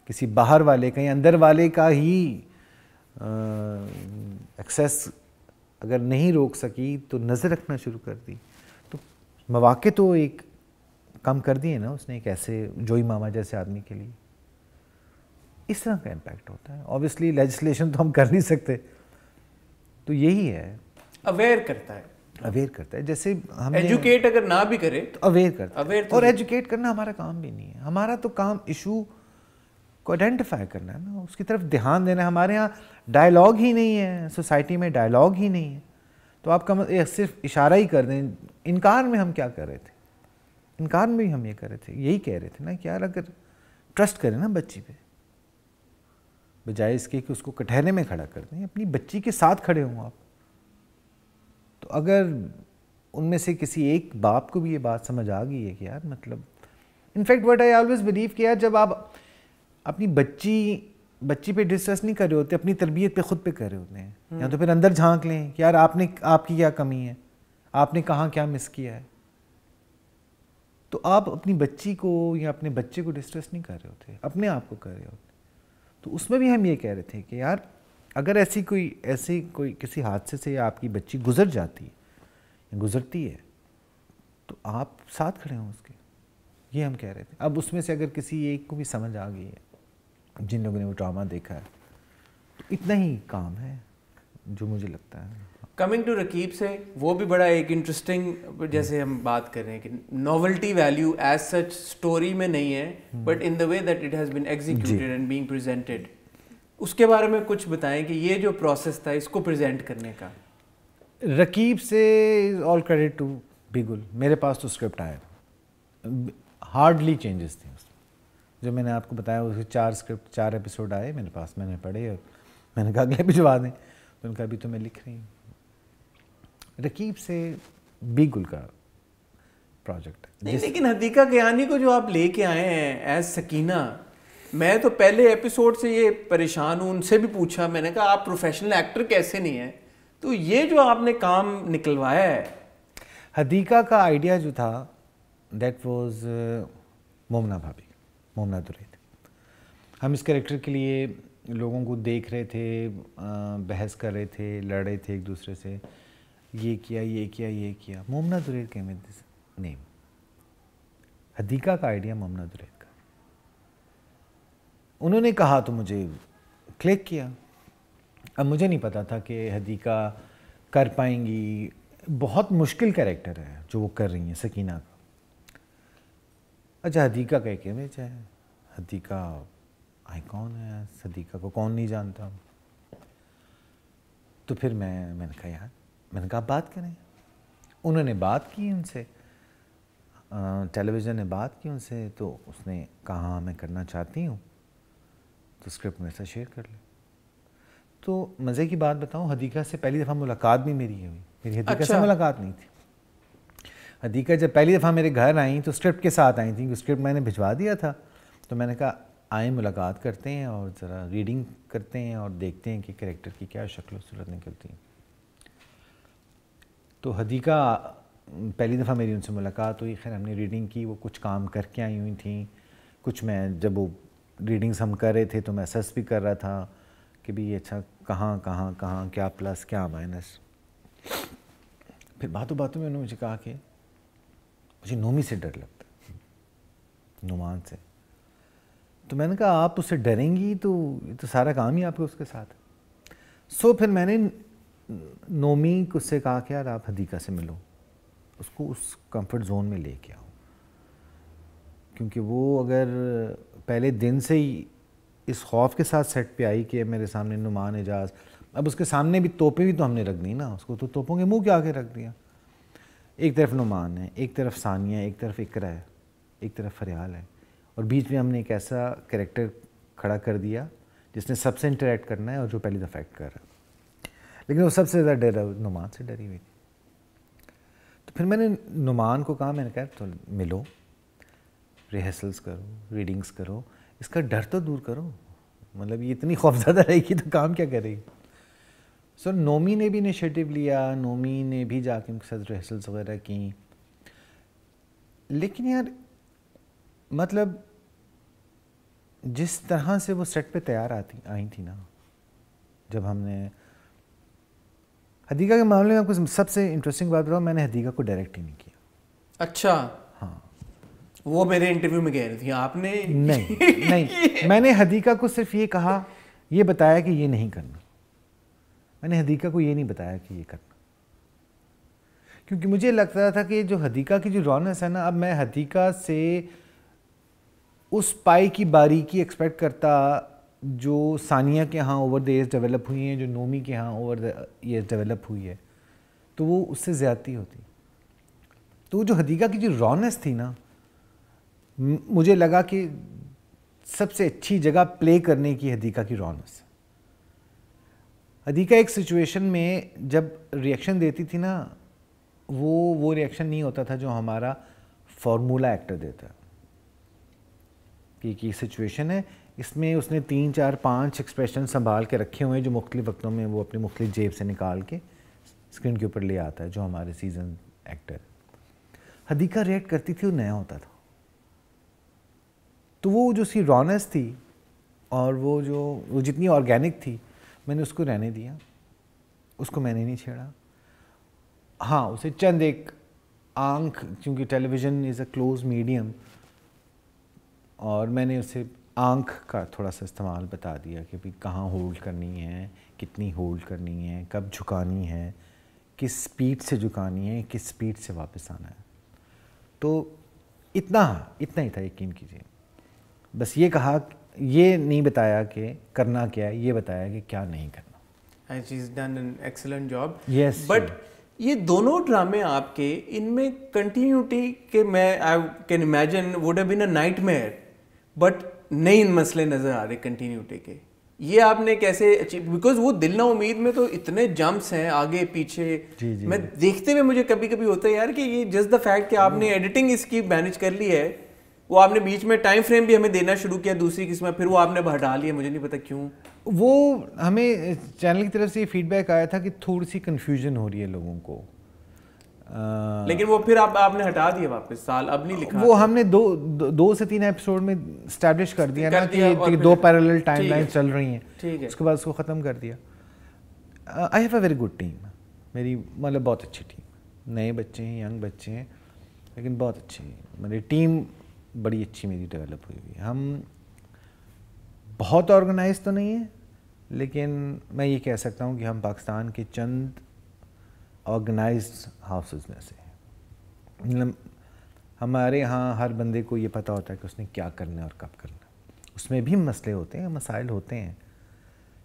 किसी बाहर वाले का या अंदर वाले का ही एक्सेस अगर नहीं रोक सकी तो नज़र रखना शुरू कर दी तो मौाक़ तो एक कम कर दिए ना उसने एक ऐसे जोई मामा जैसे आदमी के लिए इस तरह का इम्पैक्ट होता है ऑब्वियसली लेजिस्लेशन तो हम कर नहीं सकते तो यही है अवेयर करता है अवेयर करता है जैसे हम एजुकेट अगर ना भी करें तो अवेयर करता अवेयर तो और एजुकेट करना हमारा काम भी नहीं है हमारा तो काम इशू को आइडेंटिफाई करना है ना उसकी तरफ ध्यान देना हमारे यहाँ डायलॉग ही नहीं है सोसाइटी में डायलॉग ही नहीं है तो आपका कम सिर्फ इशारा ही कर दें इनकार में हम क्या कर रहे थे इनकार में भी हम ये कर रहे थे यही कह रहे थे ना कि यार अगर ट्रस्ट करें ना बच्ची पे बजाय इसके कि उसको कटहरे में खड़ा कर दें अपनी बच्ची के साथ खड़े हों आप अगर उनमें से किसी एक बाप को भी ये बात समझ आ गई है कि यार मतलब in fact what I always believe कि यार जब आप अपनी बच्ची बच्ची पे डिस्ट्रेस नहीं कर रहे होते अपनी तरबियत पे खुद पे कर रहे होते हैं हम्म। या तो फिर अंदर झांक लें कि यार आपने आपकी क्या कमी है आपने कहाँ क्या मिस किया है तो आप अपनी बच्ची को या अपने बच्चे को डिस्ट्रेस नहीं कर रहे होते अपने आप को कर रहे होते तो उसमें भी हम ये कह रहे थे कि यार अगर ऐसी कोई ऐसी कोई किसी हादसे से आपकी बच्ची गुजर जाती है गुजरती है तो आप साथ खड़े हों उसके ये हम कह रहे थे अब उसमें से अगर किसी एक को भी समझ आ गई है जिन लोगों ने वो ड्रामा देखा है तो इतना ही काम है जो मुझे लगता है कमिंग टू रकीब से वो भी बड़ा एक इंटरेस्टिंग जैसे हम बात कर रहे हैं कि novelty value as such story में नहीं है but in the way that it has been executed and being presented उसके बारे में कुछ बताएं कि ये जो प्रोसेस था इसको प्रेजेंट करने का रकीब से इज़ ऑल क्रेडिट टू बिगुल मेरे पास तो स्क्रिप्ट आया हार्डली चेंजेस थे उसमें जो मैंने आपको बताया उसके चार स्क्रिप्ट चार एपिसोड आए मेरे पास मैंने पढ़े और मैंने कहा अगले भिजवा दें तो उनका अभी तो मैं लिख रही हूँ रकीब से बिगुल का प्रोजेक्ट लेकिन हदीका ज्ञानी को जो आप लेके आए हैं एज सकीना मैं तो पहले एपिसोड से ये परेशान हूँ उनसे भी पूछा मैंने कहा आप प्रोफेशनल एक्टर कैसे नहीं हैं तो ये जो आपने काम निकलवाया है हदीका का आइडिया जो था दैट वाज uh, मोमना भाभी मोमना दुरे हम इस करेक्टर के लिए लोगों को देख रहे थे बहस कर रहे थे लड़ रहे थे एक दूसरे से ये किया ये किया ये किया मोमना दुरेद के दिस नेम हदीका का आइडिया मोमना दुरेद उन्होंने कहा तो मुझे क्लिक किया अब मुझे नहीं पता था कि हदीका कर पाएंगी बहुत मुश्किल कैरेक्टर है जो वो कर रही हैं सकीना का अच्छा हदीका का एक इमेज है हदीका आई कौन है सदीका को कौन नहीं जानता तो फिर मैं मैंने कहा यार मैंने कहा बात करें उन्होंने बात की उनसे टेलीविज़न ने बात की उनसे तो उसने कहा हाँ, मैं करना चाहती हूँ तो स्क्रिप्ट मेरे साथ शेयर कर लें तो मज़े की बात बताऊँ हदीका से पहली दफ़ा मुलाकात भी मेरी हुई मेरी हदीका अच्छा। से मुलाकात नहीं थी हदीका जब पहली दफ़ा मेरे घर आई तो स्क्रिप्ट के साथ आई थी स्क्रिप्ट मैंने भिजवा दिया था तो मैंने कहा आए मुलाकात करते हैं और ज़रा रीडिंग करते हैं और देखते हैं कि करेक्टर की क्या शक्ल सूरत निकलती है तो हदीका पहली दफ़ा मेरी उनसे मुलाकात हुई खैर हमने रीडिंग की वो कुछ काम करके आई हुई थी कुछ मैं जब वो रीडिंग्स हम कर रहे थे तो मैं असस भी कर रहा था कि भाई अच्छा कहाँ कहाँ कहाँ क्या प्लस क्या माइनस फिर बातों बातों में उन्होंने मुझे कहा कि मुझे नोमी से डर लगता है नुमान से तो मैंने कहा आप उससे डरेंगी तो ये तो सारा काम ही आपका उसके साथ सो so, फिर मैंने नोमी उससे कहा कि यार आप हदीका से मिलो उसको उस कंफर्ट जोन में लेके आओ क्योंकि वो अगर पहले दिन से ही इस खौफ के साथ सेट पे आई कि मेरे सामने नुमान एजाज अब उसके सामने भी तोपे भी तो हमने रख दी ना उसको तो तोपों के मुंह के आगे रख दिया एक तरफ नुमान है एक तरफ सानिया एक तरफ इकरा है एक तरफ फरियाल है और बीच में हमने एक ऐसा करेक्टर खड़ा कर दिया जिसने सबसे इंटरेक्ट करना है और जो पहली दफ़ा एक्ट कर रहा है लेकिन वो सबसे ज़्यादा डरा नुमान से डरी हुई थी तो फिर मैंने नुमान को कहा मैंने कहा तो मिलो रिहर्सल्स करो रीडिंग्स करो इसका डर तो दूर करो मतलब ये इतनी खौफजदा रहेगी तो काम क्या करेगी सो so, नोमी ने भी इनिशिएटिव लिया नोमी ने भी जाके उनके साथ रिहर्सल्स वगैरह की लेकिन यार मतलब जिस तरह से वो सेट पे तैयार आती आई थी ना जब हमने हदीका के मामले में आपको सबसे इंटरेस्टिंग बात रहा मैंने हदीका को डायरेक्ट ही नहीं किया अच्छा वो मेरे इंटरव्यू में कह रही थी आपने नहीं नहीं मैंने हदीका को सिर्फ ये कहा ये बताया कि ये नहीं करना मैंने हदीका को ये नहीं बताया कि ये करना क्योंकि मुझे लगता था कि जो हदीका की जो रॉनस है ना अब मैं हदीका से उस पाई की बारीकी एक्सपेक्ट करता जो सानिया के यहाँ ओवर द एयर्स डेवलप हुई हैं जो नोमी के यहाँ ओवर द एयर्स डेवलप हुई है तो वो उससे ज़्यादती होती तो जो हदीका की जो रॉनस थी ना मुझे लगा कि सबसे अच्छी जगह प्ले करने की हदीका की रॉनस हदीका एक सिचुएशन में जब रिएक्शन देती थी ना वो वो रिएक्शन नहीं होता था जो हमारा फॉर्मूला एक्टर देता कि कि सिचुएशन है इसमें उसने तीन चार पांच एक्सप्रेशन संभाल के रखे हुए हैं जो मुख्तलिफ वक्तों में वो अपने मुख्त जेब से निकाल के स्क्रीन के ऊपर ले आता है जो हमारे सीजन एक्टर हदीका रिएक्ट करती थी वो नया होता था तो वो जो उसकी रॉनेस थी और वो जो वो जितनी ऑर्गेनिक थी मैंने उसको रहने दिया उसको मैंने नहीं छेड़ा हाँ उसे चंद एक आंख क्योंकि television is a close medium और मैंने उसे आंख का थोड़ा सा इस्तेमाल बता दिया कि भाई कहाँ होल्ड करनी है कितनी होल्ड करनी है कब झुकानी है किस स्पीड से झुकानी है किस स्पीड से वापस आना है तो इतना इतना ही था यकीन कीजिए बस ये कहा ये नहीं बताया कि करना क्या है ये बताया कि क्या नहीं करना जॉब यस बट ये दोनों ड्रामे आपके इनमें कंटिन्यूटी के मैं I can imagine would have been a nightmare but नई इन मसले नज़र आ रहे कंटिन्यूटी के ये आपने कैसे अचीव बिकॉज वो दिल ना उम्मीद में तो इतने जंप्स हैं आगे पीछे जी, जी, मैं देखते हुए मुझे कभी कभी होता है यार कि ये जस्ट द फैक्ट कि आपने एडिटिंग hmm. इसकी मैनेज कर ली है वो आपने बीच में टाइम फ्रेम भी हमें देना शुरू किया दूसरी किस्म फिर वो आपने हटा लिया मुझे नहीं पता क्यों वो हमें चैनल की तरफ से फीडबैक आया था कि थोड़ी सी कन्फ्यूजन हो रही है लोगों को आ... लेकिन वो फिर आप आपने हटा दिया वापस साल अब नहीं लिखा वो हमने दो दो, दो से तीन एपिसोड में स्टैब्लिश कर दिया कर ना दिया कि दो पैरेलल टाइमलाइन चल रही हैं ठीक है उसके बाद उसको ख़त्म कर दिया I have a very good team मेरी मतलब बहुत अच्छी टीम नए बच्चे हैं यंग बच्चे हैं लेकिन बहुत अच्छी मेरी टीम बड़ी अच्छी मेरी डेवलप हुई हुई हम बहुत ऑर्गेनाइज तो नहीं है लेकिन मैं ये कह सकता हूँ कि हम पाकिस्तान के चंद ऑर्गेनाइज हाउसेस में से हैं मतलब हमारे यहाँ हर बंदे को ये पता होता है कि उसने क्या करना है और कब करना है उसमें भी मसले होते हैं मसाइल होते हैं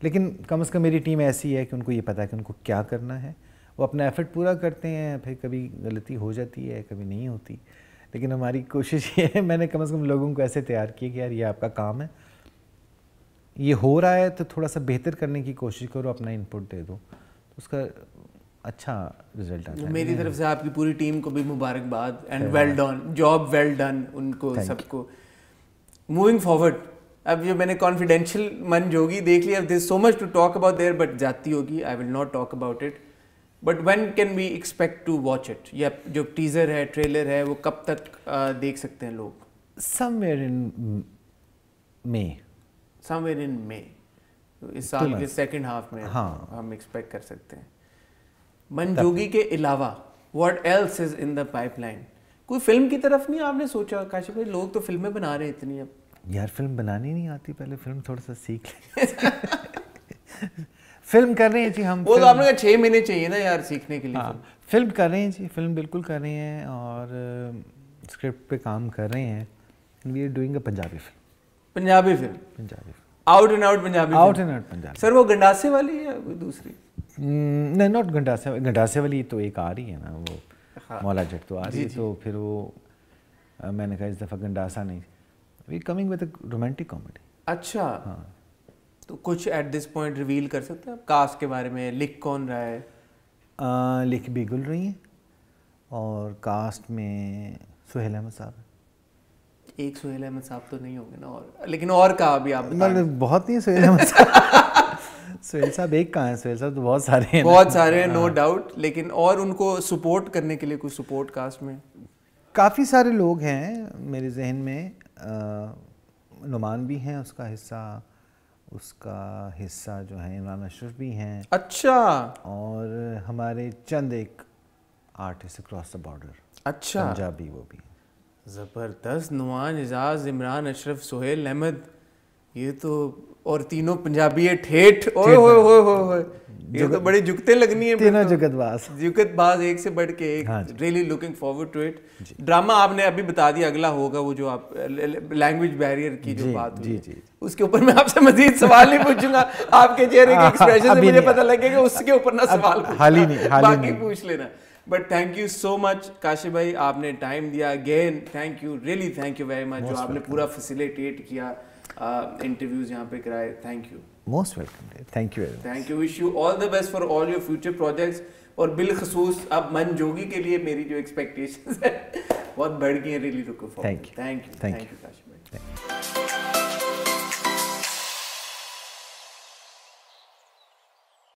लेकिन कम अज़ कम मेरी टीम ऐसी है कि उनको ये पता है कि उनको क्या करना है वो अपना एफर्ट पूरा करते हैं फिर कभी गलती हो जाती है कभी नहीं होती लेकिन हमारी कोशिश ये है मैंने कम से कम लोगों को ऐसे तैयार किया कि यार ये आपका काम है ये हो रहा है तो थोड़ा सा बेहतर करने की कोशिश करो अपना इनपुट दे दो तो उसका अच्छा रिजल्ट आता है मेरी तरफ से आपकी पूरी टीम को भी मुबारकबाद and well done job well done उनको सबको मूविंग फॉरवर्ड अब जो मैंने कॉन्फिडेंशियल मन जोगी देख लिया this so much to talk about there but जाती होगी I will not talk about it but when can we expect to watch it या जो टीजर है ट्रेलर है वो कब तक देख सकते हैं लोग somewhere in may somewhere in मे इस साल के सेकेंड हाफ में हाँ. हम एक्सपेक्ट कर सकते हैं मनजोगी के अलावा what else is in the pipeline कोई फिल्म की तरफ नहीं आपने सोचा काशिफ भाई लोग तो फिल्में बना रहे हैं इतनी अब यार फिल्म बनानी नहीं आती पहले फिल्म थोड़ा सा सीख ले फिल्म कर रहे हैं जी हम वो तो आपने कहा छः महीने चाहिए ना यार सीखने के लिए हाँ फिल्म कर रहे हैं जी फिल्म बिल्कुल कर रहे हैं और स्क्रिप्ट पे काम कर रहे हैं we are doing a Punjabi film Punjabi film Punjabi out and out Punjabi out and out Punjabi sir वो गंडासे वाली या दूसरी नहीं नॉट गंडासे गंडासे वाली तो एक आ रही है ना वो हाँ। मौला जट तो आ रही है तो फिर वो मैंने कहा इस दफ़ा गंडासा नहीं we coming with romantic comedy अच्छा हाँ तो कुछ एट दिस पॉइंट रिवील कर सकते हैं आप कास्ट के बारे में लिख कौन रहा है आ, लिख बिगुल रही है और कास्ट में सुहेल अहमद साहब एक सुहेल अहमद साहब तो नहीं होंगे ना और लेकिन और कहा अभी आप मतलब बहुत नहीं सुहेल अहमद साहब सुहेल साहब एक कहाँ है सुहेल साहब तो बहुत सारे हैं बहुत सारे हैं नो डाउट हाँ। लेकिन और उनको सपोर्ट करने के लिए कुछ सपोर्ट कास्ट में काफ़ी सारे लोग हैं मेरे जहन में नुमान भी हैं उसका हिस्सा उसका हिस्सा जो है इमरान अशरफ भी हैं अच्छा और हमारे चंद एक आर्टिस्ट अक्रॉस द बॉर्डर अच्छा पंजाबी वो भी ज़बरदस्त नुमान एजाज इमरान अशरफ सुहेल अहमद ये तो और तीनों पंजाबी है ठेठ ओए होए होए होए ये तो बड़ी जुगते लगनी है तीनों तो। जुगतबाज जुगतबाज एक से बढ़ के एक really looking forward to it drama आपने अभी बता दिया अगला होगा वो जो आप लैंग्वेज बैरियर की जो बात हुई जी, जी। उसके ऊपर मैं आपसे मजीद सवाल नहीं पूछूंगा आपके चेहरे के एक्सप्रेशन हाँ, से मुझे पता लगेगा उसके ऊपर ना सवाल हाल ही नहीं हाल ही नहीं पूछ लेना but thank you so much Kashi भाई आपने टाइम दिया again thank you really thank you very much जो आपने पूरा फैसिलिटेट किया इंटरव्यूज यहाँ पे कराए thank you most welcome thank you thank you wish you all the best for all your future projects और बिलखसूस अब मन जोगी के लिए मेरी जो एक्सपेक्टेशन है बहुत बढ़ गई है रियली रुको thank you thank you thank you